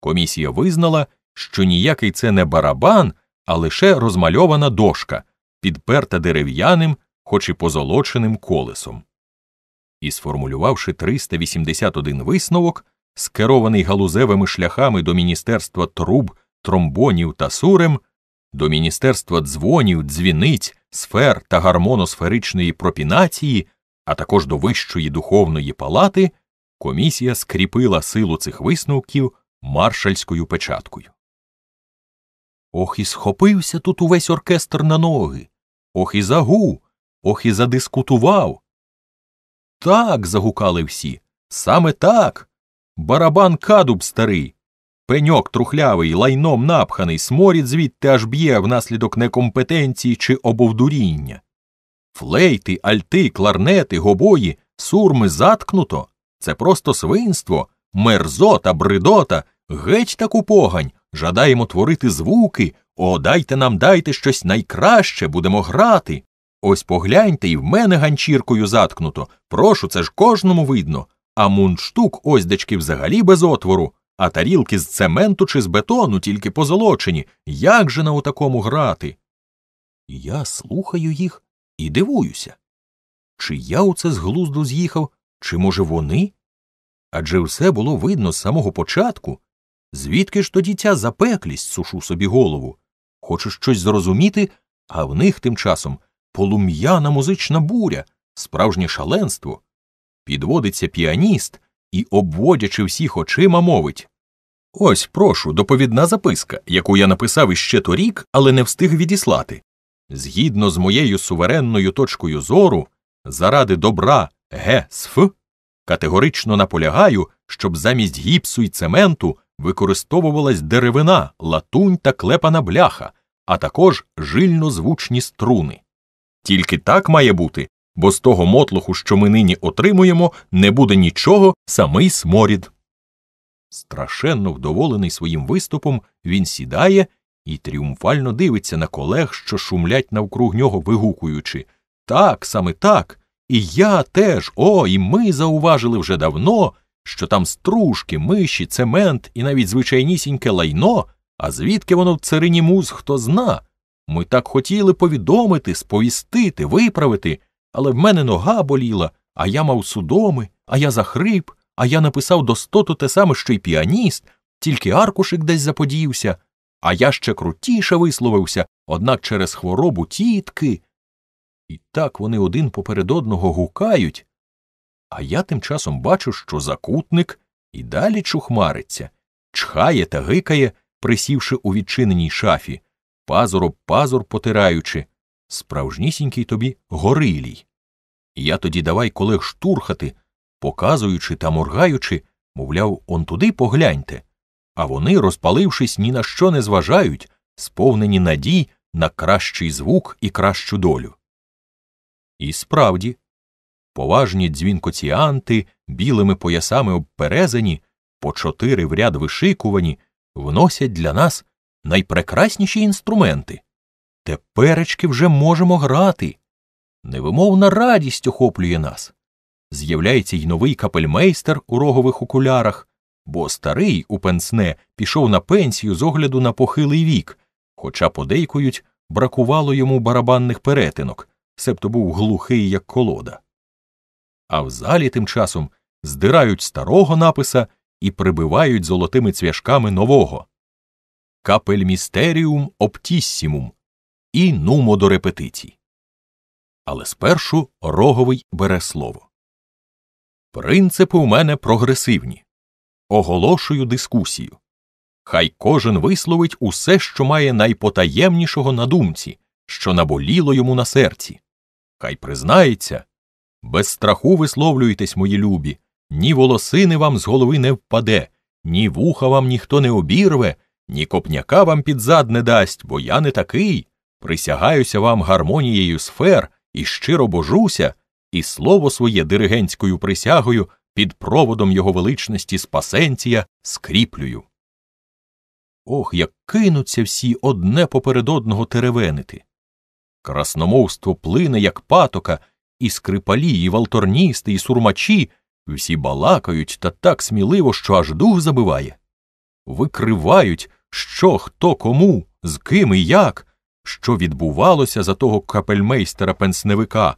Комісія визнала, що ніякий це не барабан, а лише розмальована дошка, підперта дерев'яним, хоч і позолоченим колесом і, сформулювавши 381 висновок, скерований галузевими шляхами до Міністерства труб, тромбонів та сурем, до Міністерства дзвонів, дзвіниць, сфер та гармоносферичної пропінації, а також до Вищої духовної палати, комісія скріпила силу цих висновків маршальською печаткою. Ох, і схопився тут увесь оркестр на ноги. Ох і загу, ох і задискутував, так. загукали всі. Саме так. Барабан кадуб старий. Пеньок трухлявий, лайном напханий, сморід звідти аж б'є внаслідок некомпетенції чи обовдуріння. Флейти, альти, кларнети, гобої, сурми заткнуто. Це просто свинство, мерзота, бридота, геть таку погань. Жадаємо творити звуки. О, дайте нам, дайте щось найкраще, будемо грати. Ось погляньте, і в мене ганчіркою заткнуто. Прошу, це ж кожному видно. А мундштук ось дечки взагалі без отвору, а тарілки з цементу чи з бетону тільки позолочені. Як же на отакому грати? Я слухаю їх і дивуюся. Чи я у це з глузду з'їхав, чи, може, вони? Адже все було видно з самого початку. Звідки ж тоді ця запеклість сушу собі голову? Хочу щось зрозуміти, а в них тим часом полум'яна музична буря, справжнє шаленство. Підводиться піаніст і, обводячи всіх очима, мовить Ось прошу, доповідна записка, яку я написав іще торік, але не встиг відіслати. Згідно з моєю суверенною точкою зору, заради добра ГСФ, категорично наполягаю, щоб замість гіпсу і цементу використовувалась деревина, латунь та клепана бляха, а також жильно звучні струни. Тільки так має бути, бо з того мотлоху, що ми нині отримуємо, не буде нічого, самий сморід. Страшенно вдоволений своїм виступом, він сідає і тріумфально дивиться на колег, що шумлять навкруг нього, вигукуючи Так, саме так. І я теж, о, і ми зауважили вже давно, що там стружки, миші, цемент і навіть звичайнісіньке лайно, а звідки воно в царині муз, хто зна. Ми так хотіли повідомити, сповістити, виправити, але в мене нога боліла, а я мав судоми, а я захрип, а я написав до стоту те саме, що й піаніст, тільки аркушик десь заподівся, а я ще крутіше висловився, однак через хворобу тітки. І так вони один поперед одного гукають. А я тим часом бачу, що закутник і далі чухмариться, чхає та гикає, присівши у відчиненій шафі пазур об пазур потираючи, справжнісінький тобі горилій. Я тоді давай колег штурхати, показуючи та моргаючи, мовляв, он туди погляньте. А вони, розпалившись, ні на що не зважають, сповнені надій на кращий звук і кращу долю. І справді, поважні дзвінкоціанти, білими поясами обперезані, по чотири в ряд вишикувані, вносять для нас найпрекрасніші інструменти. Теперечки вже можемо грати. Невимовна радість охоплює нас. З'являється й новий капельмейстер у рогових окулярах, бо старий у пенсне пішов на пенсію з огляду на похилий вік, хоча, подейкують, бракувало йому барабанних перетинок, себто був глухий, як колода. А в залі тим часом здирають старого написа і прибивають золотими цвяшками нового. Капельмістеріум оптіссімум і нумо до репетицій. Але спершу роговий бере слово. Принципи у мене прогресивні. Оголошую дискусію. Хай кожен висловить усе, що має найпотаємнішого на думці, що наболіло йому на серці. Хай признається без страху висловлюйтесь, мої любі, ні волосини вам з голови не впаде, ні вуха вам ніхто не обірве ні копняка вам під зад не дасть, бо я не такий. Присягаюся вам гармонією сфер і щиро божуся, і слово своє диригентською присягою під проводом його величності Спасенція скріплюю. Ох, як кинуться всі одне поперед одного теревенити. Красномовство плине, як патока, і скрипалі, і валторністи, і сурмачі всі балакають та так сміливо, що аж дух забиває, викривають, що, хто, кому, з ким і як, що відбувалося за того капельмейстера пенсневика.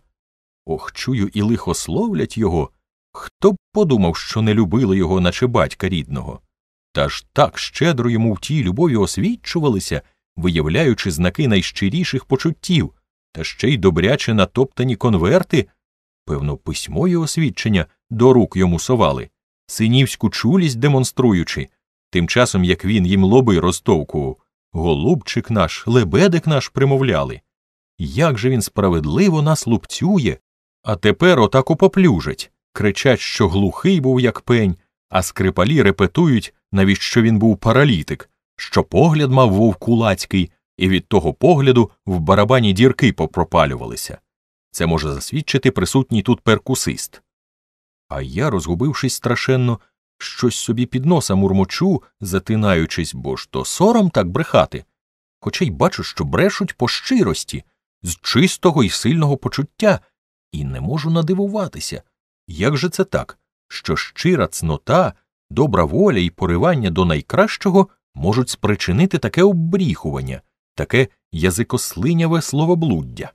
Ох, чую, і лихословлять його. Хто б подумав, що не любили його, наче батька рідного. Та ж так щедро йому в тій любові освідчувалися, виявляючи знаки найщиріших почуттів, та ще й добряче натоптані конверти, певно, письмо і освідчення до рук йому совали, синівську чулість демонструючи, тим часом як він їм лоби розтовку. Голубчик наш, лебедик наш примовляли. Як же він справедливо нас лупцює, а тепер отаку поплюжить. Кричать, що глухий був, як пень, а скрипалі репетують, навіщо він був паралітик, що погляд мав вовкулацький, і від того погляду в барабані дірки попропалювалися. Це може засвідчити присутній тут перкусист. А я, розгубившись страшенно, щось собі під носа мурмочу, затинаючись, бо ж то сором так брехати, хоча й бачу, що брешуть по щирості, з чистого і сильного почуття, і не можу надивуватися, як же це так, що щира цнота, добра воля і поривання до найкращого можуть спричинити таке оббріхування, таке язикослиняве словоблуддя.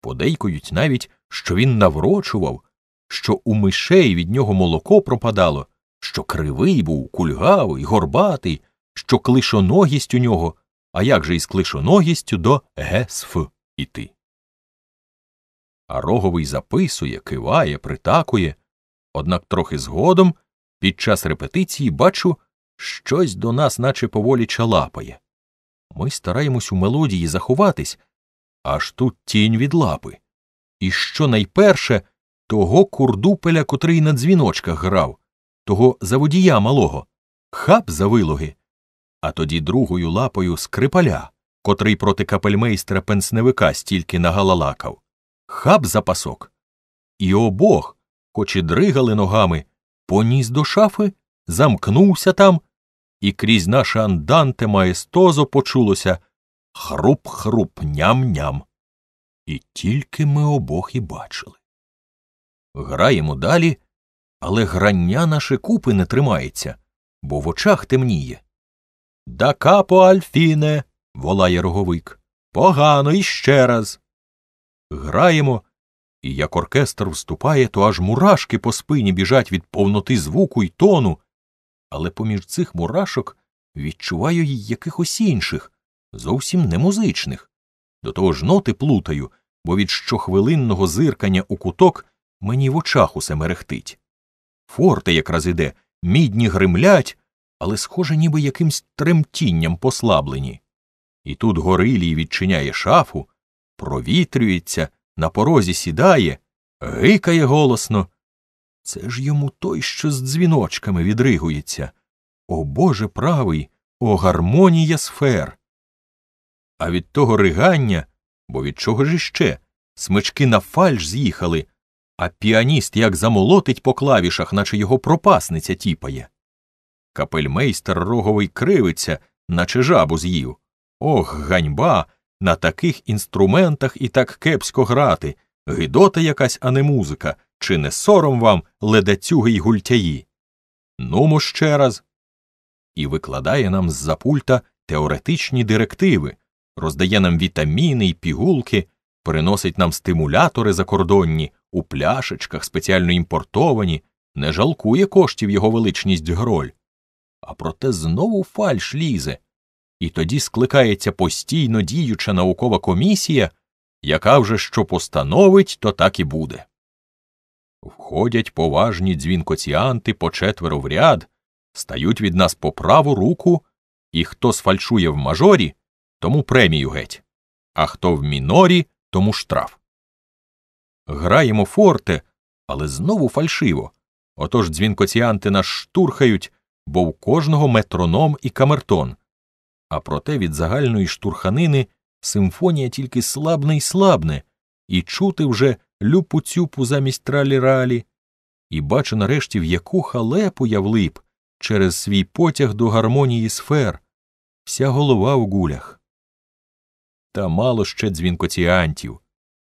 Подейкують навіть, що він наврочував, що у мишей від нього молоко пропадало, що кривий був, кульгавий, горбатий, що клишоногість у нього, а як же із клишоногістю до Гесф іти. А роговий записує, киває, притакує, однак трохи згодом під час репетиції бачу, щось до нас, наче поволі чалапає. Ми стараємось у мелодії заховатись, аж тут тінь від лапи. І що найперше того курдупеля, котрий на дзвіночках грав, того заводія малого, хап за вилоги, а тоді другою лапою скрипаля, котрий проти капельмейстра пенсневика стільки нагалалакав, хап за пасок. І обох, хоч і дригали ногами, поніс до шафи, замкнувся там, і крізь наше анданте маестозо почулося хруп-хруп, ням-ням. І тільки ми обох і бачили. Граємо далі, але грання наше купи не тримається, бо в очах темніє. Да капо Альфіне. волає роговик. Погано іще раз. Граємо, і як оркестр вступає, то аж мурашки по спині біжать від повноти звуку й тону. Але поміж цих мурашок відчуваю й якихось інших, зовсім не музичних. До того ж ноти плутаю, бо від щохвилинного зиркання у куток мені в очах усе мерехтить. Форти якраз іде, мідні гримлять, але, схоже, ніби якимсь тремтінням послаблені. І тут горилій відчиняє шафу, провітрюється, на порозі сідає, гикає голосно. Це ж йому той, що з дзвіночками відригується. О Боже правий, о гармонія сфер. А від того ригання, бо від чого ж іще, смички на фальш з'їхали, а піаніст як замолотить по клавішах, наче його пропасниця тіпає. Капельмейстер роговий кривиться, наче жабу з'їв. Ох, ганьба! На таких інструментах і так кепсько грати, гидота якась, а не музика, чи не сором вам ледацюги й гультяї. Нумо ще раз. І викладає нам з за пульта теоретичні директиви, роздає нам вітаміни й пігулки, приносить нам стимулятори закордонні, у пляшечках, спеціально імпортовані, не жалкує коштів його величність гроль. А проте знову фальш лізе, і тоді скликається постійно діюча наукова комісія, яка вже що постановить, то так і буде. Входять поважні дзвінкоціанти по четверо в ряд, стають від нас по праву руку, і хто сфальшує в мажорі, тому премію геть, а хто в мінорі, тому штраф граємо форте, але знову фальшиво. Отож дзвінкоціанти нас штурхають, бо в кожного метроном і камертон. А проте від загальної штурханини симфонія тільки слабне й слабне, і чути вже люпу цюпу замість тралі ралі, і бачу нарешті, в яку халепу я влип через свій потяг до гармонії сфер, вся голова в гулях. Та мало ще дзвінкоціантів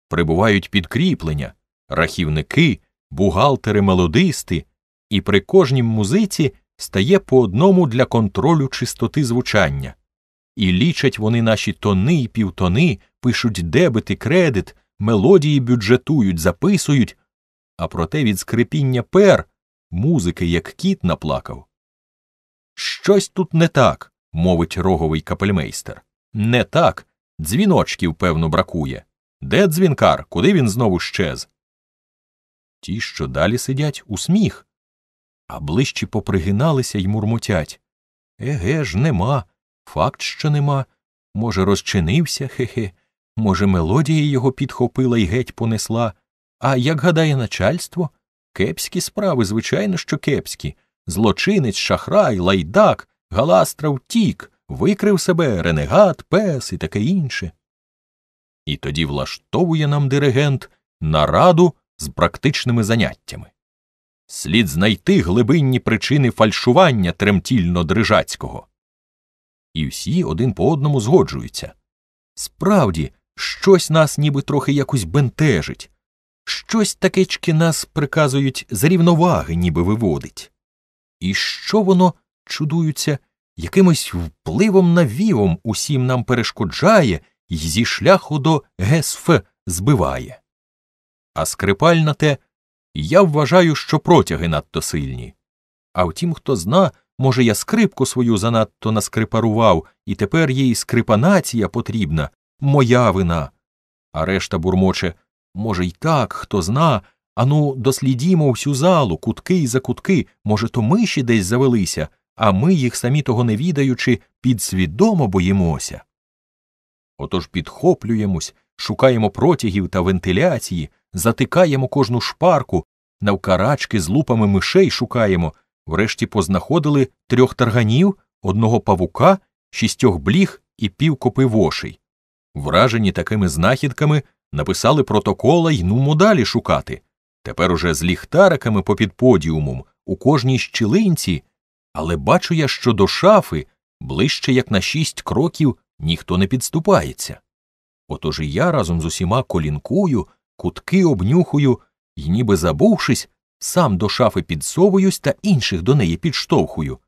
прибувають підкріплення, рахівники, бухгалтери-мелодисти, і при кожнім музиці стає по одному для контролю чистоти звучання. І лічать вони наші тони і півтони, пишуть дебет і кредит, мелодії бюджетують, записують, а проте від скрипіння пер музики, як кіт наплакав. Щось тут не так, мовить роговий капельмейстер. Не так, дзвіночків, певно, бракує. Де дзвінкар? Куди він знову щез? Ті, що далі сидять, у сміх, а ближчі попригиналися й мурмотять. Еге ж, нема. Факт, що нема. Може, розчинився, хе-хе. Може, мелодія його підхопила і геть понесла. А як гадає начальство? Кепські справи, звичайно, що кепські. Злочинець, шахрай, лайдак, галастра втік, викрив себе, ренегат, пес і таке інше і тоді влаштовує нам диригент нараду з практичними заняттями. Слід знайти глибинні причини фальшування тремтільно дрижацького. І всі один по одному згоджуються. Справді, щось нас ніби трохи якось бентежить, щось такечки нас приказують з рівноваги, ніби виводить. І що воно чудуються якимось впливом навівом усім нам перешкоджає й зі шляху до ГЕСФ збиває. А скрипаль на те я вважаю, що протяги надто сильні. А втім, хто зна, може, я скрипку свою занадто наскрипарував, і тепер їй скрипанація потрібна, моя вина. А решта бурмоче може, й так, хто зна. Ану, дослідімо всю залу, кутки і закутки, може, то миші десь завелися, а ми їх самі того не відаючи, підсвідомо боїмося. Отож підхоплюємось, шукаємо протягів та вентиляції, затикаємо кожну шпарку, навкарачки з лупами мишей шукаємо, врешті познаходили трьох тарганів, одного павука, шістьох бліг і півкопи вошей. Вражені такими знахідками написали протокола й нумо далі шукати. Тепер уже з ліхтариками попід подіумом у кожній щілинці, але бачу я, що до шафи ближче як на шість кроків ніхто не підступається. Отож і я разом з усіма колінкую, кутки обнюхую і, ніби забувшись, сам до шафи підсовуюсь та інших до неї підштовхую.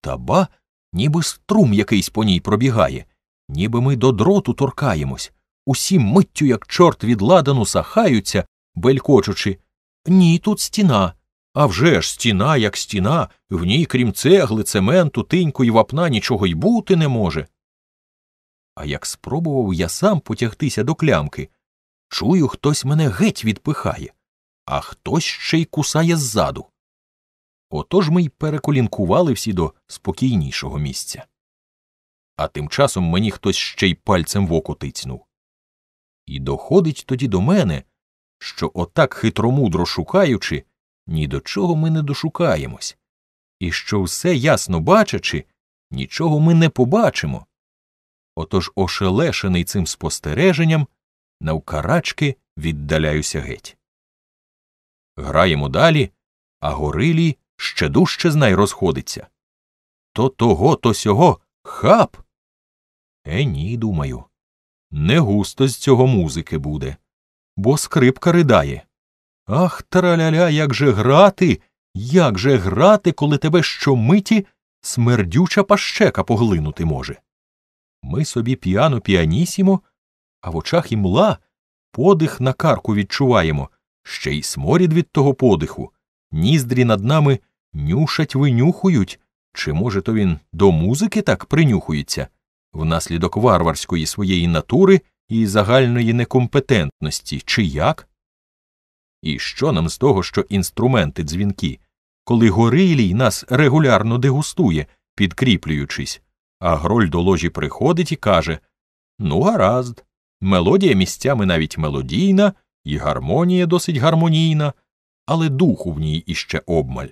Та ба, ніби струм якийсь по ній пробігає, ніби ми до дроту торкаємось, усі миттю, як чорт від ладану, сахаються, белькочучи. Ні, тут стіна. А вже ж стіна, як стіна, в ній, крім цегли, цементу, тиньку і вапна нічого й бути не може. А як спробував я сам потягтися до клямки, чую, хтось мене геть відпихає, а хтось ще й кусає ззаду. Отож ми й переколінкували всі до спокійнішого місця. А тим часом мені хтось ще й пальцем в око тицьнув. І доходить тоді до мене, що отак хитромудро шукаючи, ні до чого ми не дошукаємось, і що все ясно бачачи, нічого ми не побачимо. Отож, ошелешений цим спостереженням, навкарачки віддаляюся геть. Граємо далі, а горилій ще дужче знай розходиться. То того, то сього хап. Е, ні, думаю. Не густо з цього музики буде, бо скрипка ридає. Ах, траляля, як же грати, як же грати, коли тебе щомиті смердюча пащека поглинути може. Ми собі піано піанісімо, а в очах і мла подих на карку відчуваємо, ще й сморід від того подиху, ніздрі над нами нюшать винюхують, чи, може, то він до музики так принюхується, внаслідок варварської своєї натури і загальної некомпетентності, чи як? І що нам з того, що інструменти дзвінки, коли горилій нас регулярно дегустує, підкріплюючись? а гроль до ложі приходить і каже Ну, гаразд, мелодія місцями навіть мелодійна, і гармонія досить гармонійна, але духу в ній іще обмаль.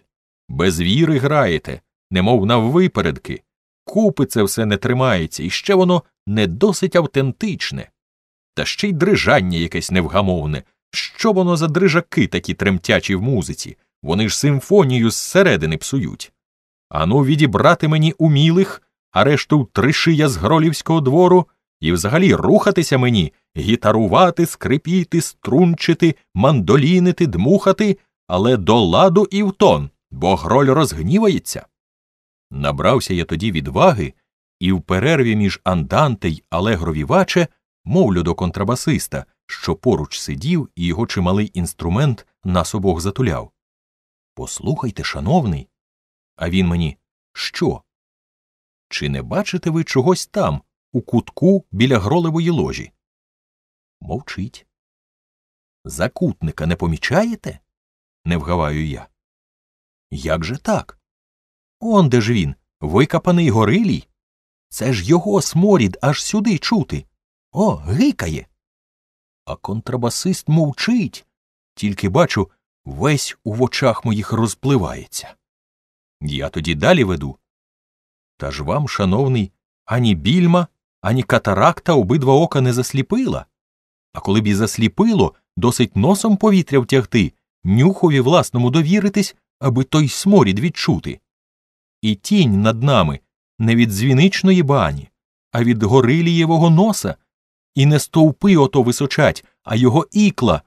Без віри граєте, немов наввипередки, купи це все не тримається, і ще воно не досить автентичне. Та ще й дрижання якесь невгамовне. Що воно за дрижаки такі тремтячі в музиці? Вони ж симфонію зсередини псують. Ану, відібрати мені умілих, а решту тришия з гролівського двору, і взагалі рухатися мені, гітарувати, скрипіти, струнчити, мандолінити, дмухати, але до ладу і в тон, бо гроль розгнівається. Набрався я тоді відваги, і в перерві між Анданте й Алегро Віваче мовлю до контрабасиста, що поруч сидів, і його чималий інструмент нас обох затуляв. Послухайте, шановний. А він мені, що? Чи не бачите ви чогось там, у кутку біля гролевої ложі? Мовчить. Закутника не помічаєте? не вгаваю я. Як же так? Он де ж він, викопаний горилій? Це ж його сморід аж сюди чути. О, гикає. А контрабасист мовчить, тільки бачу, весь у очах моїх розпливається. Я тоді далі веду. Та ж вам, шановний, ані більма, ані катаракта обидва ока не засліпила. А коли б і засліпило, досить носом повітря втягти, нюхові власному довіритись, аби той сморід відчути. І тінь над нами не від дзвіничної бані, а від горилієвого носа, і не стовпи ото височать, а його ікла.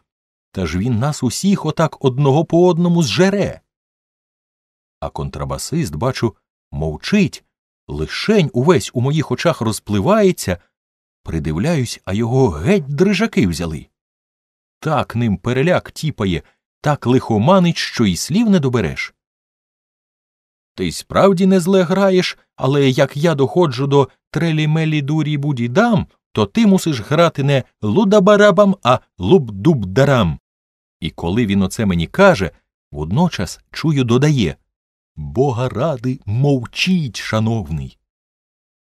Та ж він нас усіх отак одного по одному зжере. А контрабасист, бачу, мовчить лишень увесь у моїх очах розпливається, придивляюсь, а його геть дрижаки взяли. Так ним переляк тіпає, так лихоманить, що і слів не добереш. Ти справді не зле граєш, але як я доходжу до трелі-мелі дурі будідам, то ти мусиш грати не лудабарабам, а лубдубдарам. І коли він оце мені каже, водночас чую, додає Бога ради, мовчіть, шановний.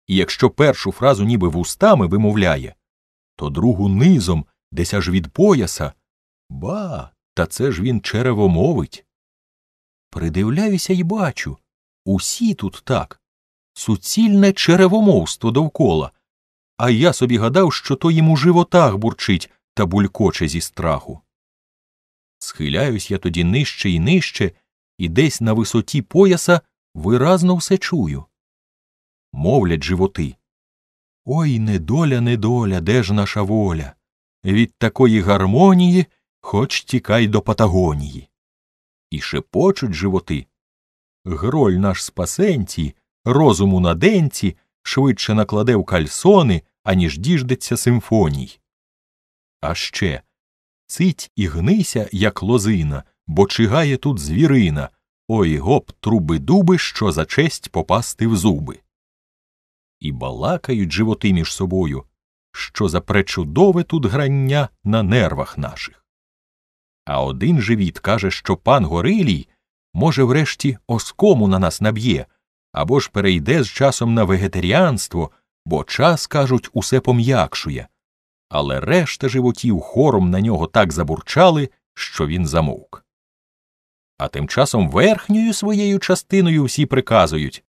І якщо першу фразу ніби вустами вимовляє, то другу низом, десь аж від пояса, ба, та це ж він черевомовить. Придивляюся і бачу усі тут так суцільне черевомовство довкола, а я собі гадав, що то їм у животах бурчить та булькоче зі страху. Схиляюсь я тоді нижче і нижче і десь на висоті пояса виразно все чую. Мовлять животи. Ой, недоля, недоля, де ж наша воля? Від такої гармонії хоч тікай до Патагонії. І шепочуть животи. Гроль наш спасенці, розуму на денці, швидше накладе в кальсони, аніж діждеться симфоній. А ще цить і гнися, як лозина, бо чигає тут звірина, ой гоп труби дуби, що за честь попасти в зуби. І балакають животи між собою, що за пречудове тут грання на нервах наших. А один живіт каже, що пан Горилій, може, врешті, оскому на нас наб'є, або ж перейде з часом на вегетаріанство, бо час, кажуть, усе пом'якшує. Але решта животів хором на нього так забурчали, що він замовк а тим часом верхньою своєю частиною всі приказують.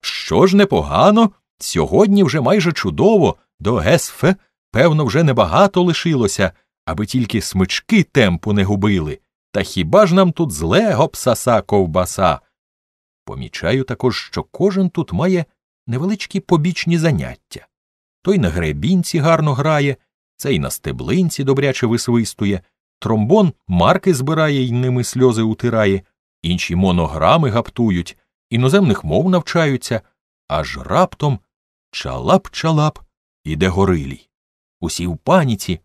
Що ж непогано, сьогодні вже майже чудово, до ГЕСФ, певно, вже небагато лишилося, аби тільки смички темпу не губили. Та хіба ж нам тут зле гопсаса ковбаса? Помічаю також, що кожен тут має невеличкі побічні заняття. Той на гребінці гарно грає, цей на стеблинці добряче висвистує, Тромбон марки збирає й ними сльози утирає, інші монограми гаптують, іноземних мов навчаються, аж раптом чалап-чалап іде горилій. Усі в паніці.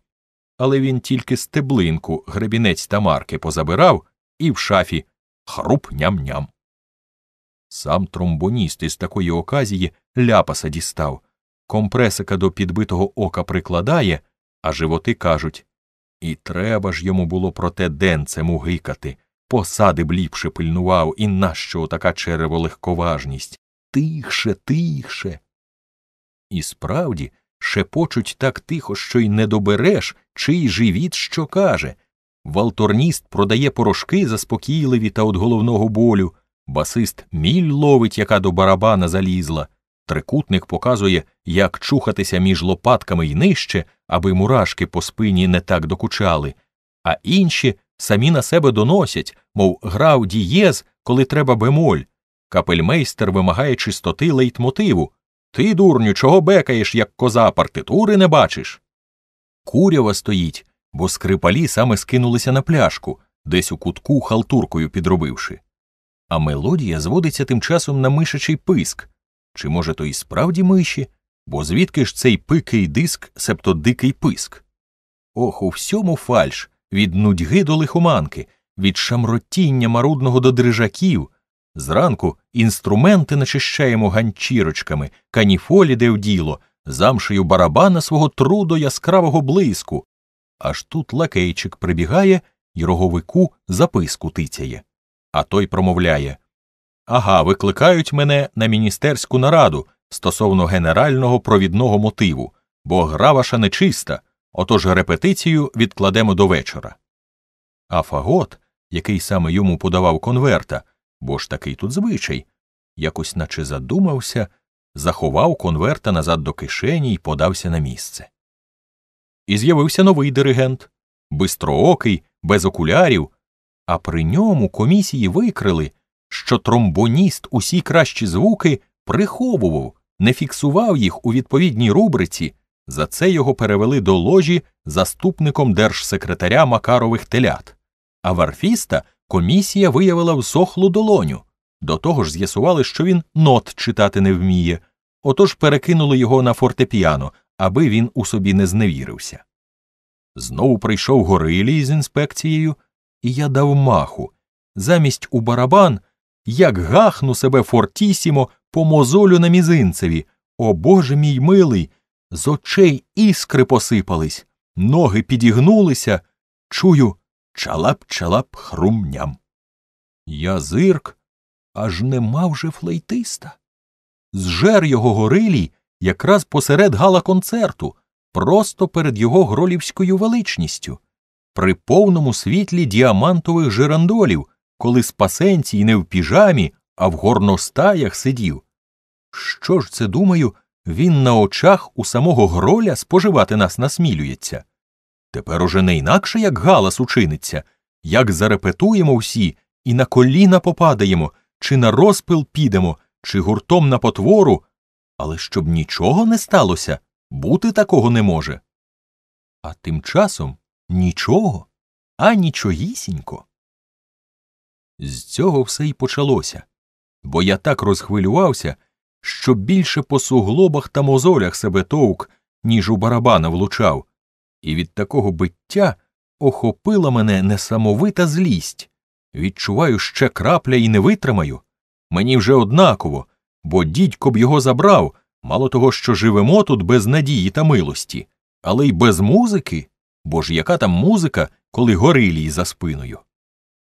Але він тільки стеблинку, гребінець та марки позабирав і в шафі хруп ням-ням. Сам тромбоніст із такої оказії ляпаса дістав, компресика до підбитого ока прикладає, а животи кажуть і треба ж йому було про те денцем угикати. Посади б ліпше пильнував, і нащо така черево легковажність? Тихше, тихше. І справді шепочуть так тихо, що й не добереш, чий живіт що каже. Валторніст продає порошки заспокійливі та від головного болю, басист міль ловить, яка до барабана залізла. Трикутник показує, як чухатися між лопатками й нижче, аби мурашки по спині не так докучали, а інші самі на себе доносять, мов грав дієз, коли треба бемоль. Капельмейстер вимагає чистоти лейтмотиву Ти, дурню, чого бекаєш, як коза партитури не бачиш? Курява стоїть, бо скрипалі саме скинулися на пляшку, десь у кутку халтуркою підробивши. А мелодія зводиться тим часом на мишачий писк. Чи може то і справді миші? Бо звідки ж цей пикий диск, себто дикий писк? Ох, у всьому фальш від нудьги до лихоманки, від шамротіння марудного до дрижаків. Зранку інструменти начищаємо ганчірочками, каніфолі де в діло, замшею барабана свого трудо яскравого блиску. Аж тут лакейчик прибігає і роговику записку тицяє. А той промовляє Ага, викликають мене на міністерську нараду стосовно генерального провідного мотиву, бо гра ваша нечиста, отож репетицію відкладемо до вечора. А фагот, який саме йому подавав конверта, бо ж такий тут звичай, якось наче задумався, заховав конверта назад до кишені і подався на місце. І з'явився новий диригент бистроокий, без окулярів, а при ньому комісії викрили що тромбоніст усі кращі звуки приховував, не фіксував їх у відповідній рубриці. За це його перевели до ложі заступником держсекретаря Макарових телят. А варфіста комісія виявила всохлу долоню. До того ж, з'ясували, що він нот читати не вміє, отож перекинули його на фортепіано, аби він у собі не зневірився. Знову прийшов горилій з інспекцією, і я дав маху. Замість у барабан як гахну себе фортісімо по мозолю на мізинцеві. О Боже мій милий, з очей іскри посипались, ноги підігнулися, чую чалап чалап хрумням. Я зирк, аж нема вже флейтиста. Зжер його горилій якраз посеред гала концерту, просто перед його гролівською величністю, при повному світлі діамантових жирандолів, коли спасенці й не в піжамі, а в горностаях сидів. Що ж це, думаю, він на очах у самого гроля споживати нас насмілюється. Тепер уже не інакше як галас учиниться, як зарепетуємо всі і на коліна попадаємо, чи на розпил підемо, чи гуртом на потвору, але щоб нічого не сталося, бути такого не може. А тим часом нічого, а нічогісінько. З цього все й почалося, бо я так розхвилювався, що більше по суглобах та мозолях себе товк, ніж у барабана влучав, і від такого биття охопила мене несамовита злість. Відчуваю ще крапля і не витримаю. Мені вже однаково, бо дідько б його забрав, мало того, що живемо тут без надії та милості, але й без музики. Бо ж яка там музика, коли горилії за спиною?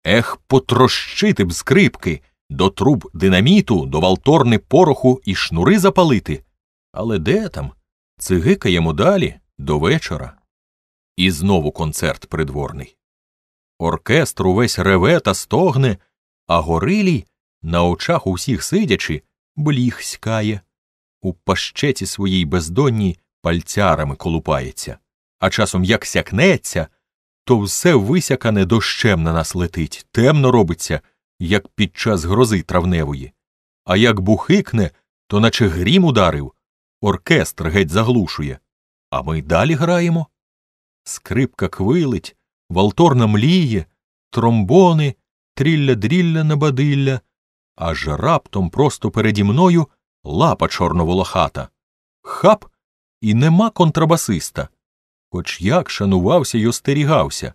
Ех, потрощити б скрипки, до труб динаміту, до валторни пороху і шнури запалити. Але де там? Цигикаємо далі до вечора. І знову концерт придворний. Оркестр увесь реве та стогне, а горилій, на очах усіх сидячи, бліг сякає, у пащеці своїй бездонній пальцярами колупається, а часом як сякнеться, то все висякане дощем на нас летить, темно робиться, як під час грози травневої. А як бухикне, то наче грім ударив, оркестр геть заглушує. А ми далі граємо. Скрипка квилить, валторна мліє, тромбони, трілля дрілля на бадилля, аж раптом просто переді мною лапа чорноволохата. Хап, і нема контрабасиста хоч як шанувався й остерігався.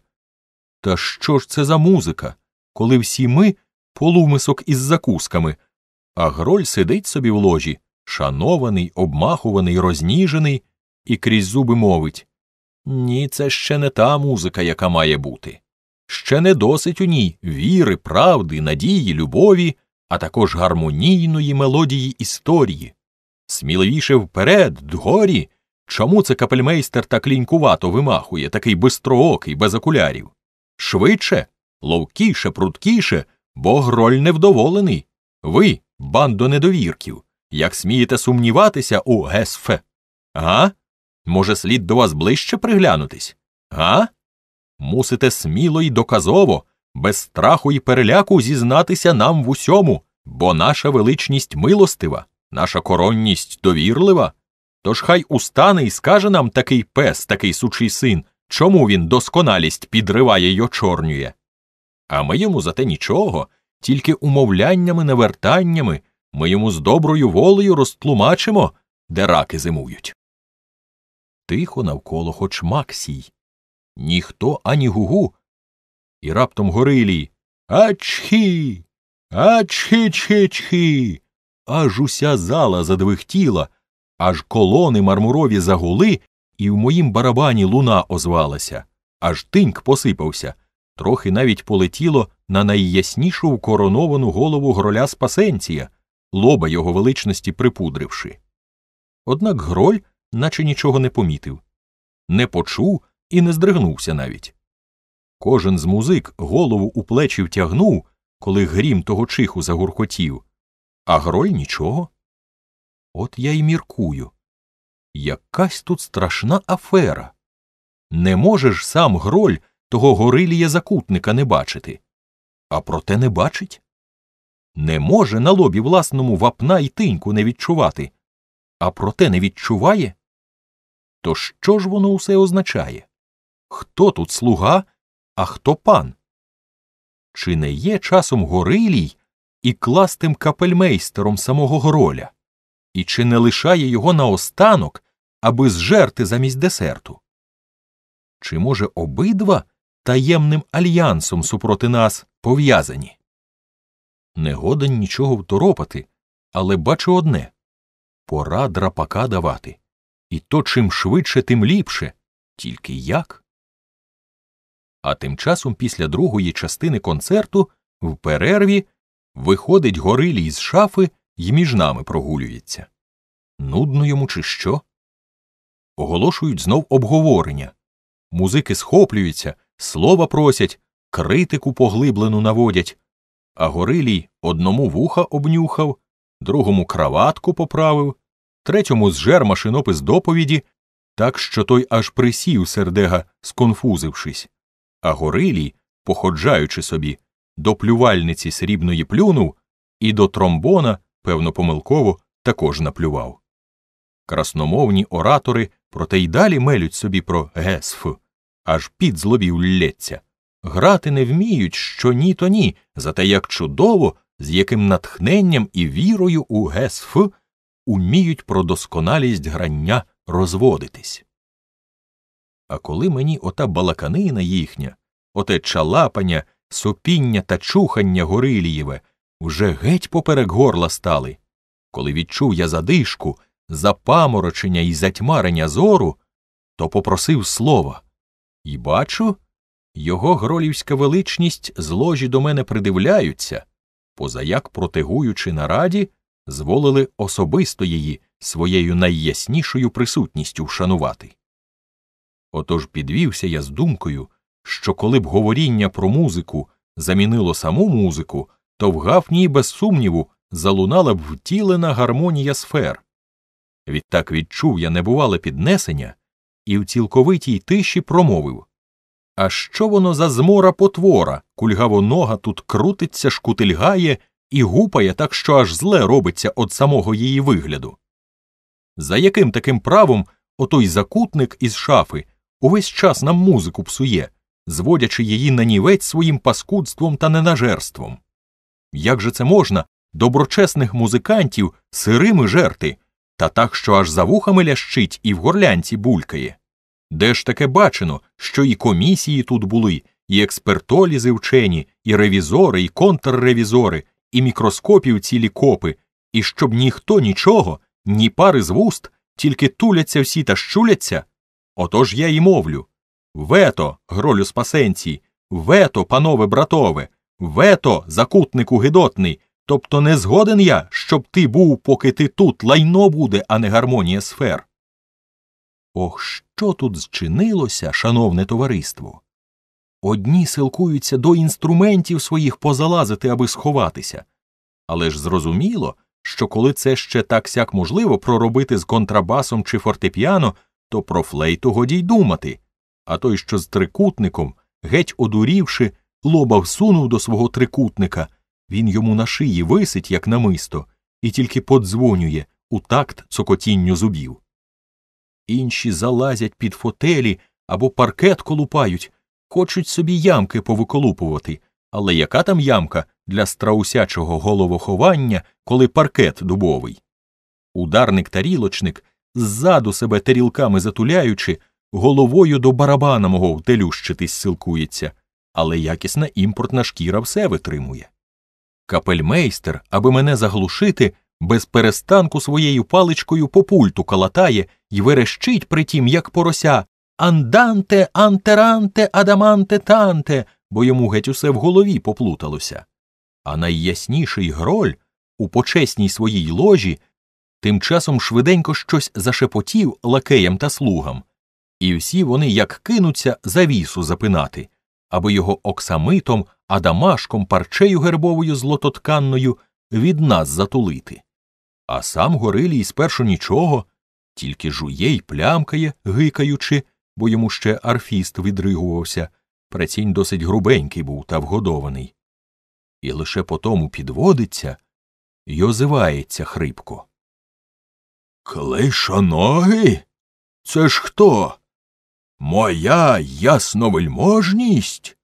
Та що ж це за музика, коли всі ми полумисок із закусками, а гроль сидить собі в ложі, шанований, обмахуваний, розніжений, і крізь зуби мовить Ні, це ще не та музика, яка має бути. Ще не досить у ній віри, правди, надії, любові, а також гармонійної мелодії історії. Сміливіше вперед, дгорі, Чому це капельмейстер так лінькувато вимахує, такий бистроокий, без окулярів? Швидше, ловкіше, пруткіше, бо гроль невдоволений. Ви, бандо недовірків, як смієте сумніватися у ГСФ? А? Може, слід до вас ближче приглянутись? А? Мусите сміло і доказово, без страху і переляку зізнатися нам в усьому, бо наша величність милостива, наша коронність довірлива. Тож хай устане і скаже нам такий пес, такий сучий син, чому він досконалість підриває й очорнює. А ми йому за те нічого, тільки умовляннями, навертаннями ми йому з доброю волею розтлумачимо, де раки зимують. Тихо навколо хоч Максій. Ніхто ані гугу. І раптом горилій Ачхі. Ачхі чхі чхі. Аж уся зала задвихтіла. Аж колони мармурові загули, і в моїм барабані луна озвалася, аж тиньк посипався, трохи навіть полетіло на найяснішу вкороновану голову гроля Спасенція, лоба його величності припудривши. Однак гроль наче нічого не помітив, не почув і не здригнувся навіть. Кожен з музик голову у плечі втягнув, коли грім того чиху загуркотів, а гроль нічого. От я й міркую. Якась тут страшна афера. Не можеш сам гроль того горилія закутника не бачити. А проте не бачить. Не може на лобі власному вапна й тиньку не відчувати, а проте не відчуває. То що ж воно усе означає? Хто тут слуга, а хто пан? Чи не є часом горилій і кластим капельмейстером самого гроля? і чи не лишає його наостанок, аби зжерти замість десерту? Чи може обидва таємним альянсом супроти нас пов'язані? Негоден нічого второпати, але бачу одне пора драпака давати. І то чим швидше, тим ліпше, тільки як. А тим часом після другої частини концерту в перерві виходить горилій з шафи й між нами прогулюється. Нудно йому, чи що? Оголошують знов обговорення. Музики схоплюються, слова просять, критику поглиблену наводять. А горилій одному вуха обнюхав, другому краватку поправив, третьому зжер машинопис доповіді, так що той аж присів сердега, сконфузившись. А горилій, походжаючи собі, до плювальниці срібної плюнув і до тромбона певно, помилково також наплював. Красномовні оратори проте й далі мелють собі про гесф, аж під злобів лється. Грати не вміють, що ні, то ні, зате як чудово, з яким натхненням і вірою у гесф уміють про досконалість грання розводитись. А коли мені ота балаканина їхня, оте чалапання, сопіння та чухання горилієве, уже геть поперек горла стали. Коли відчув я задишку, запаморочення і затьмарення зору, то попросив слова. І бачу, його гролівська величність з ложі до мене придивляються, позаяк протигуючи на раді, зволили особисто її своєю найяснішою присутністю вшанувати. Отож підвівся я з думкою, що коли б говоріння про музику замінило саму музику, то в Гафнії, без сумніву, залунала б втілена гармонія сфер. Відтак відчув я небувале піднесення і в цілковитій тиші промовив А що воно за змора потвора, кульгаво нога тут крутиться, шкутильгає і гупає так, що аж зле робиться від самого її вигляду. За яким таким правом отой закутник із шафи увесь час нам музику псує, зводячи її на нівець своїм паскудством та ненажерством? Як же це можна доброчесних музикантів сирими жерти, та так, що аж за вухами лящить і в горлянці булькає? Де ж таке бачено, що і комісії тут були, і експертолізи вчені, і ревізори, і контрревізори, і мікроскопів цілі копи, і щоб ніхто нічого, ні пари з вуст, тільки туляться всі та щуляться? Отож я й мовлю. Вето, гролю спасенці, вето, панове братове, Вето, закутнику гидотний. Тобто не згоден я, щоб ти був, поки ти тут лайно буде, а не гармонія сфер. Ох, що тут зчинилося, шановне товариство. Одні силкуються до інструментів своїх позалазити, аби сховатися. Але ж зрозуміло, що коли це ще так сяк можливо проробити з контрабасом чи фортепіано, то про флейту годі й думати, а той, що з трикутником, геть одурівши, лоба всунув до свого трикутника. Він йому на шиї висить, як намисто, і тільки подзвонює у такт цокотінню зубів. Інші залазять під фотелі або паркет колупають, хочуть собі ямки повиколупувати. Але яка там ямка для страусячого головоховання, коли паркет дубовий? Ударник тарілочник, ззаду себе тарілками затуляючи, головою до барабана мого втелющитись силкується але якісна імпортна шкіра все витримує. Капельмейстер, аби мене заглушити, без перестанку своєю паличкою по пульту калатає і верещить при тім, як порося Анданте, антеранте, адаманте танте, бо йому геть усе в голові поплуталося. А найясніший гроль у почесній своїй ложі тим часом швиденько щось зашепотів лакеям та слугам, і всі вони, як кинуться, завісу запинати аби його оксамитом, адамашком, парчею гербовою злототканною від нас затулити. А сам горилій спершу нічого, тільки жує й плямкає, гикаючи, бо йому ще арфіст відригувався. Працінь досить грубенький був та вгодований. І лише потому підводиться й озивається хрипко. Клейшоноги? Це ж хто? Моя ясновельможність?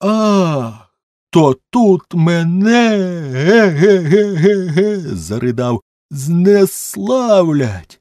А, то тут мене ге-ге-ге-ге, заридав, знеславлять.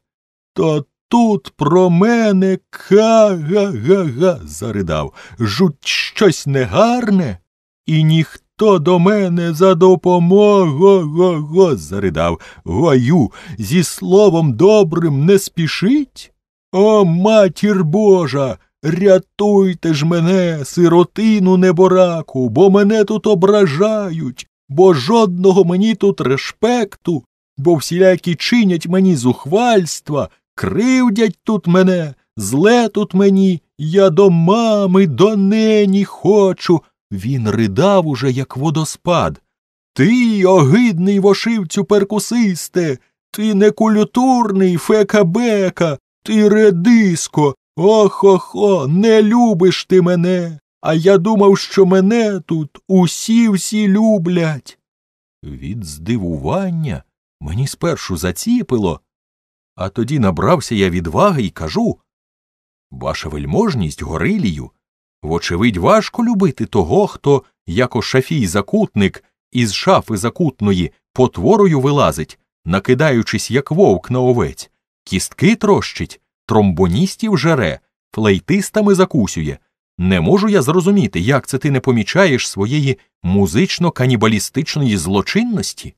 То тут, про мене, ка-га-га-га, заридав, жуть щось негарне, і ніхто до мене за допомогу заридав. Гою, зі словом добрим не спішить. О, матір Божа! Рятуйте ж мене, сиротину небораку, бо мене тут ображають, бо жодного мені тут респекту, бо всілякі чинять мені зухвальства, кривдять тут мене, зле тут мені, я до мами, до нені хочу. Він ридав уже, як водоспад. Ти, огидний вошивцю перкусисте, ти некулютурний фека-бека, ти, редиско, охо-хо, не любиш ти мене, а я думав, що мене тут усі всі люблять. Від здивування мені спершу заціпило, а тоді набрався я відваги і кажу Ваша вельможність горилію. Вочевидь, важко любити того, хто, як ошафій закутник, із шафи закутної потворою вилазить, накидаючись, як вовк на овець кістки трощить, тромбоністів жере, флейтистами закусює. Не можу я зрозуміти, як це ти не помічаєш своєї музично канібалістичної злочинності.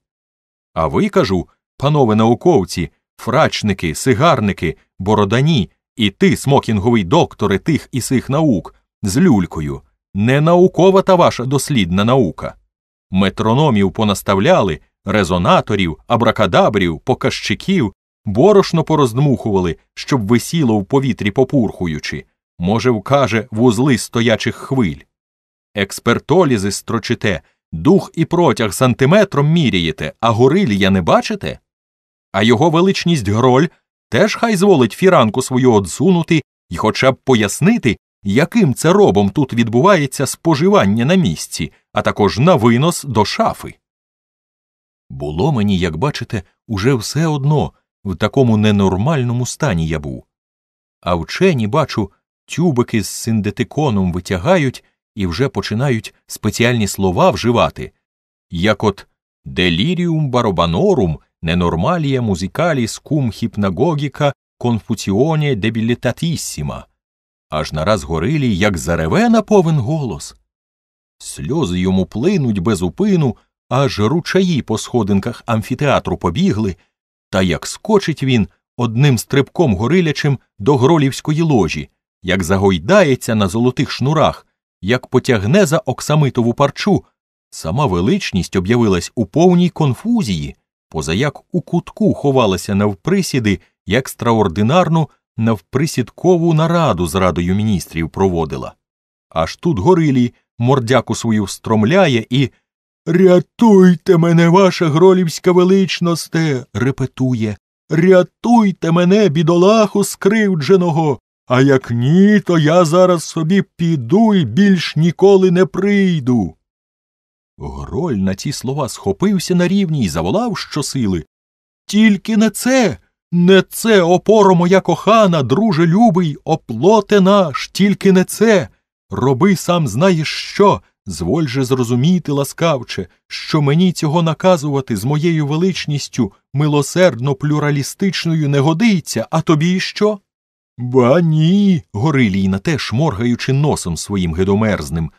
А ви кажу, панове науковці, фрачники, сигарники, бородані, і ти, смокінговий докторе тих і сих наук, з люлькою, не наукова та ваша дослідна наука. Метрономів понаставляли, резонаторів, абракадабрів, покажчиків борошно пороздмухували, щоб висіло в повітрі попурхуючи, може, вкаже вузли стоячих хвиль. Експертолізи строчите, дух і протяг сантиметром міряєте, а горилія не бачите? А його величність гроль теж хай зволить фіранку свою одсунути і хоча б пояснити, яким це робом тут відбувається споживання на місці, а також на винос до шафи. Було мені, як бачите, уже все одно, в такому ненормальному стані я був. А вчені, бачу, тюбики з синдетиконом витягають і вже починають спеціальні слова вживати, як от деліріум баробанорум, ненормалія музикаліс кум хіпнагогіка конфуціоне дебілітатіссіма. Аж нараз горилі як зареве на повен голос. Сльози йому плинуть без упину, аж ручаї по сходинках амфітеатру побігли. Та як скочить він одним стрибком горилячим до гролівської ложі, як загойдається на золотих шнурах, як потягне за оксамитову парчу, сама величність об'явилась у повній конфузії, позаяк у кутку ховалася навприсіди, як страординарну навприсідкову нараду з радою міністрів проводила. Аж тут горилій мордяку свою встромляє і Рятуйте мене, ваша гролівська величносте, репетує. Рятуйте мене, бідолаху скривдженого. А як ні, то я зараз собі піду і більш ніколи не прийду. Гроль на ці слова схопився на рівні і заволав щосили. Тільки не це, не це, опоро моя кохана, друже любий, оплоте наш, тільки не це. Роби сам знаєш що, Зволь же зрозуміти, ласкавче, що мені цього наказувати з моєю величністю милосердно плюралістичною не годиться, а тобі що? Ба ні. на те, шморгаючи носом своїм гидомерзним,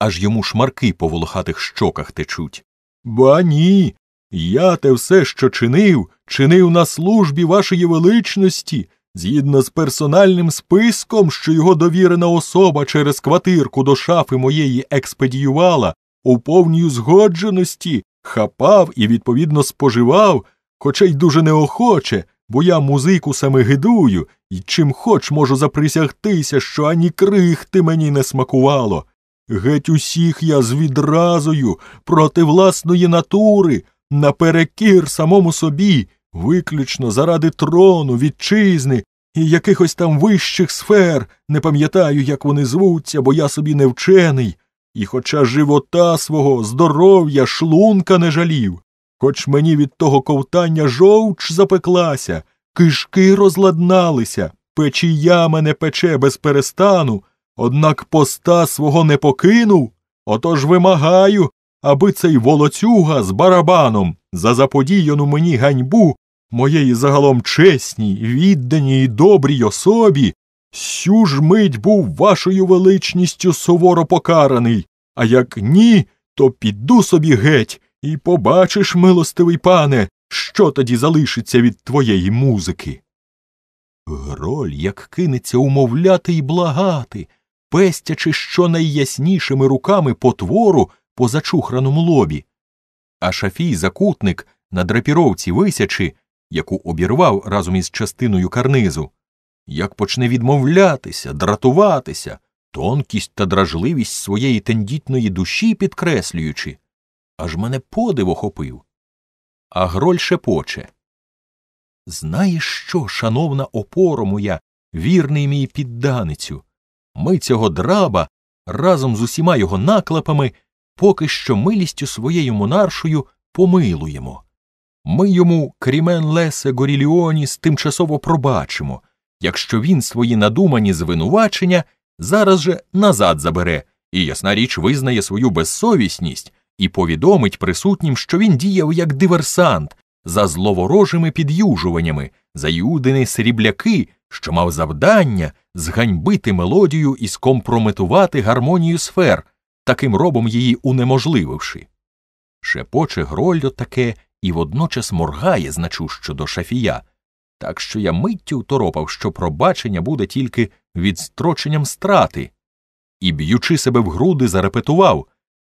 аж йому шмарки по волохатих щоках течуть. Ба ні. Я те все, що чинив, чинив на службі вашої величності, Згідно з персональним списком, що його довірена особа через квартирку до шафи моєї експедіювала, у повній згодженості хапав і, відповідно, споживав, хоча й дуже неохоче, бо я музику саме гидую і чим хоч можу заприсягтися, що ані крихти мені не смакувало. Геть усіх я з відразою проти власної натури, наперекір самому собі виключно заради трону, вітчизни і якихось там вищих сфер, не пам'ятаю, як вони звуться, бо я собі не вчений, і хоча живота свого, здоров'я, шлунка не жалів, хоч мені від того ковтання жовч запеклася, кишки розладналися, печія мене пече без перестану, однак поста свого не покинув, отож вимагаю. Аби цей волоцюга з барабаном за заподіяну мені ганьбу моєї загалом чесній, відданій і добрій особі, сю ж мить був вашою величністю суворо покараний, а як ні, то піду собі геть і побачиш, милостивий пане, що тоді залишиться від твоєї музики. Гроль як кинеться умовляти і благати, пестячи що найяснішими руками потвору по зачухраному лобі. А шафій закутник на драпіровці висячи яку обірвав разом із частиною карнизу, як почне відмовлятися, дратуватися, тонкість та дражливість своєї тендітної душі підкреслюючи, аж мене подив охопив. А гроль шепоче. Знаєш що, шановна опоро моя, вірний мій підданицю, ми цього драба разом з усіма його наклепами поки що милістю своєю монаршою помилуємо. Ми йому, крімен Лесе Горіліоніс, тимчасово пробачимо, якщо він свої надумані звинувачення зараз же назад забере і, ясна річ, визнає свою безсовісність і повідомить присутнім, що він діяв як диверсант за зловорожими під'южуваннями, за юдини срібляки, що мав завдання зганьбити мелодію і скомпрометувати гармонію сфер, таким робом її унеможлививши. Шепоче грольо таке і водночас моргає значущо до шафія, так що я миттю торопав, що пробачення буде тільки відстроченням страти, і, б'ючи себе в груди, зарепетував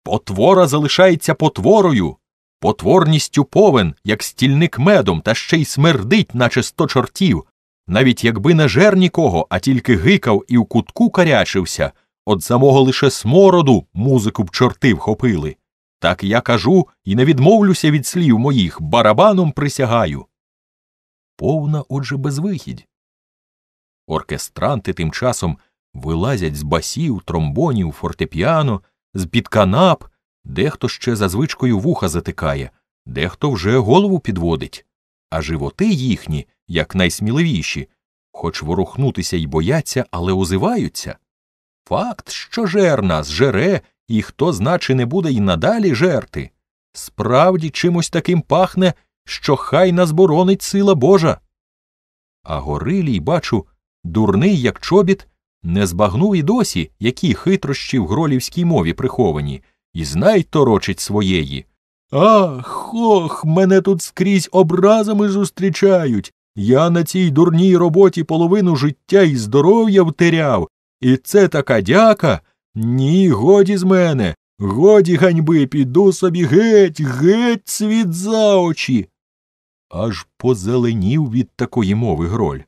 Потвора залишається потворою, потворністю повен, як стільник медом, та ще й смердить, наче сто чортів, навіть якби не жер нікого, а тільки гикав і в кутку карячився, от самого лише смороду музику б чорти вхопили. Так я кажу і не відмовлюся від слів моїх, барабаном присягаю. Повна отже безвихідь. Оркестранти тим часом вилазять з басів, тромбонів, фортепіано, з під канап, дехто ще за звичкою вуха затикає, дехто вже голову підводить, а животи їхні, як найсміливіші, хоч ворухнутися й бояться, але озиваються. Факт, що жерна зжере. жере і хто значи, не буде й надалі жерти. Справді чимось таким пахне, що хай нас боронить сила Божа. А горилій, бачу, дурний, як чобіт, не збагнув і досі, які хитрощі в гролівській мові приховані, і знай торочить своєї. Ах, ох, мене тут скрізь образами зустрічають. Я на цій дурній роботі половину життя і здоров'я втеряв, і це така дяка, ні, годі з мене. Годі ганьби, піду собі геть, геть світ за очі. Аж позеленів від такої мови гроль.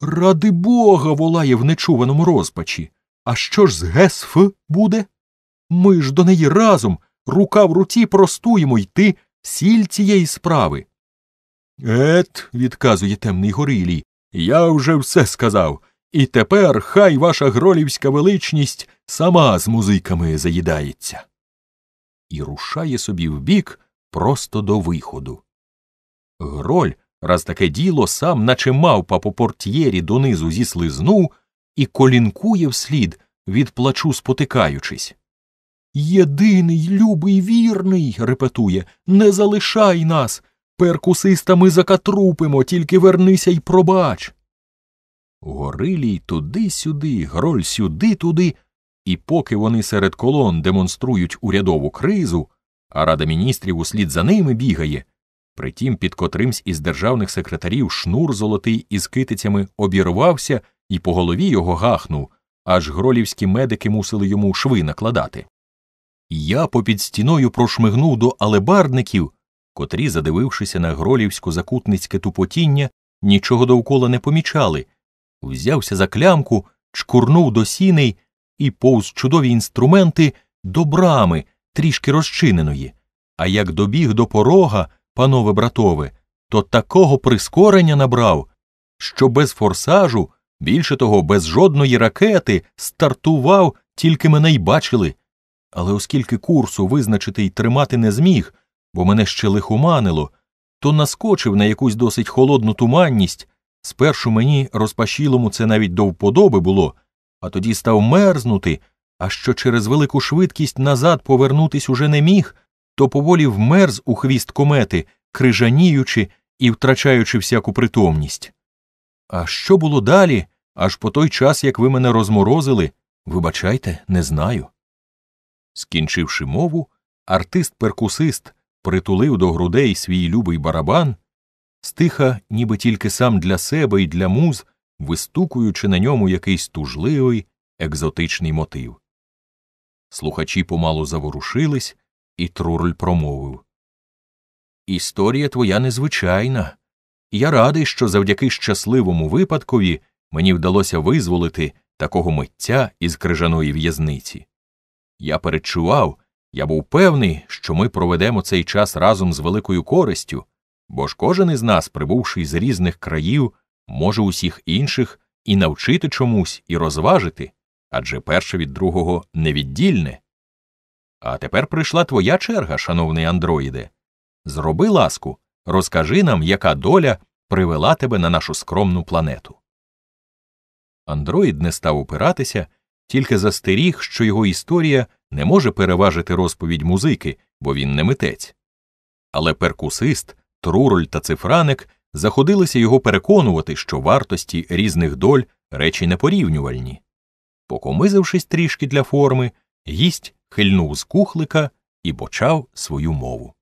Ради бога. волає в нечуваному розпачі. А що ж з ГЕСФ буде? Ми ж до неї разом, рука в руці простуємо йти сіль цієї справи. Ет, відказує темний горилій, я вже все сказав. І тепер хай ваша гролівська величність сама з музиками заїдається. І рушає собі вбік просто до виходу. Гроль, раз таке діло, сам, наче мавпа по портьєрі донизу зіслизнув і колінкує вслід, від плачу спотикаючись. Єдиний, любий, вірний, репетує, не залишай нас. Перкусистами закатрупимо, тільки вернися й пробач. Горилій туди-сюди, гроль сюди, туди, і поки вони серед колон демонструють урядову кризу, а рада міністрів услід за ними бігає. Притім, під котримсь із державних секретарів шнур золотий із китицями обірвався і по голові його гахнув, аж гролівські медики мусили йому шви накладати. Я попід стіною прошмигнув до алебарників, котрі, задивившися на гролівсько закутницьке тупотіння, нічого довкола не помічали взявся за клямку, чкурнув до сіней і повз чудові інструменти до брами, трішки розчиненої. А як добіг до порога, панове братове, то такого прискорення набрав, що без форсажу, більше того, без жодної ракети стартував, тільки мене й бачили. Але оскільки курсу визначити й тримати не зміг, бо мене ще лихоманило, то наскочив на якусь досить холодну туманність, Спершу мені розпашілому це навіть до вподоби було, а тоді став мерзнути, а що через велику швидкість назад повернутись уже не міг, то поволі вмерз у хвіст комети, крижаніючи і втрачаючи всяку притомність. А що було далі, аж по той час, як ви мене розморозили, вибачайте, не знаю. Скінчивши мову, артист перкусист притулив до грудей свій любий барабан стиха, ніби тільки сам для себе і для муз, вистукуючи на ньому якийсь тужливий, екзотичний мотив. Слухачі помалу заворушились, і Трурль промовив Історія твоя незвичайна. Я радий, що завдяки щасливому випадкові мені вдалося визволити такого митця із крижаної в'язниці. Я передчував, я був певний, що ми проведемо цей час разом з великою користю, бо ж кожен із нас, прибувши з різних країв, може усіх інших і навчити чомусь, і розважити адже перше від другого невіддільне. А тепер прийшла твоя черга, шановний андроїде. Зроби ласку, розкажи нам, яка доля привела тебе на нашу скромну планету. Андроїд не став опиратися, тільки застеріг, що його історія не може переважити розповідь музики, бо він не митець. Але перкусист Труроль та цифраник заходилися його переконувати, що вартості різних доль речі непорівнювальні. Покомизившись трішки для форми, гість хильнув з кухлика і почав свою мову.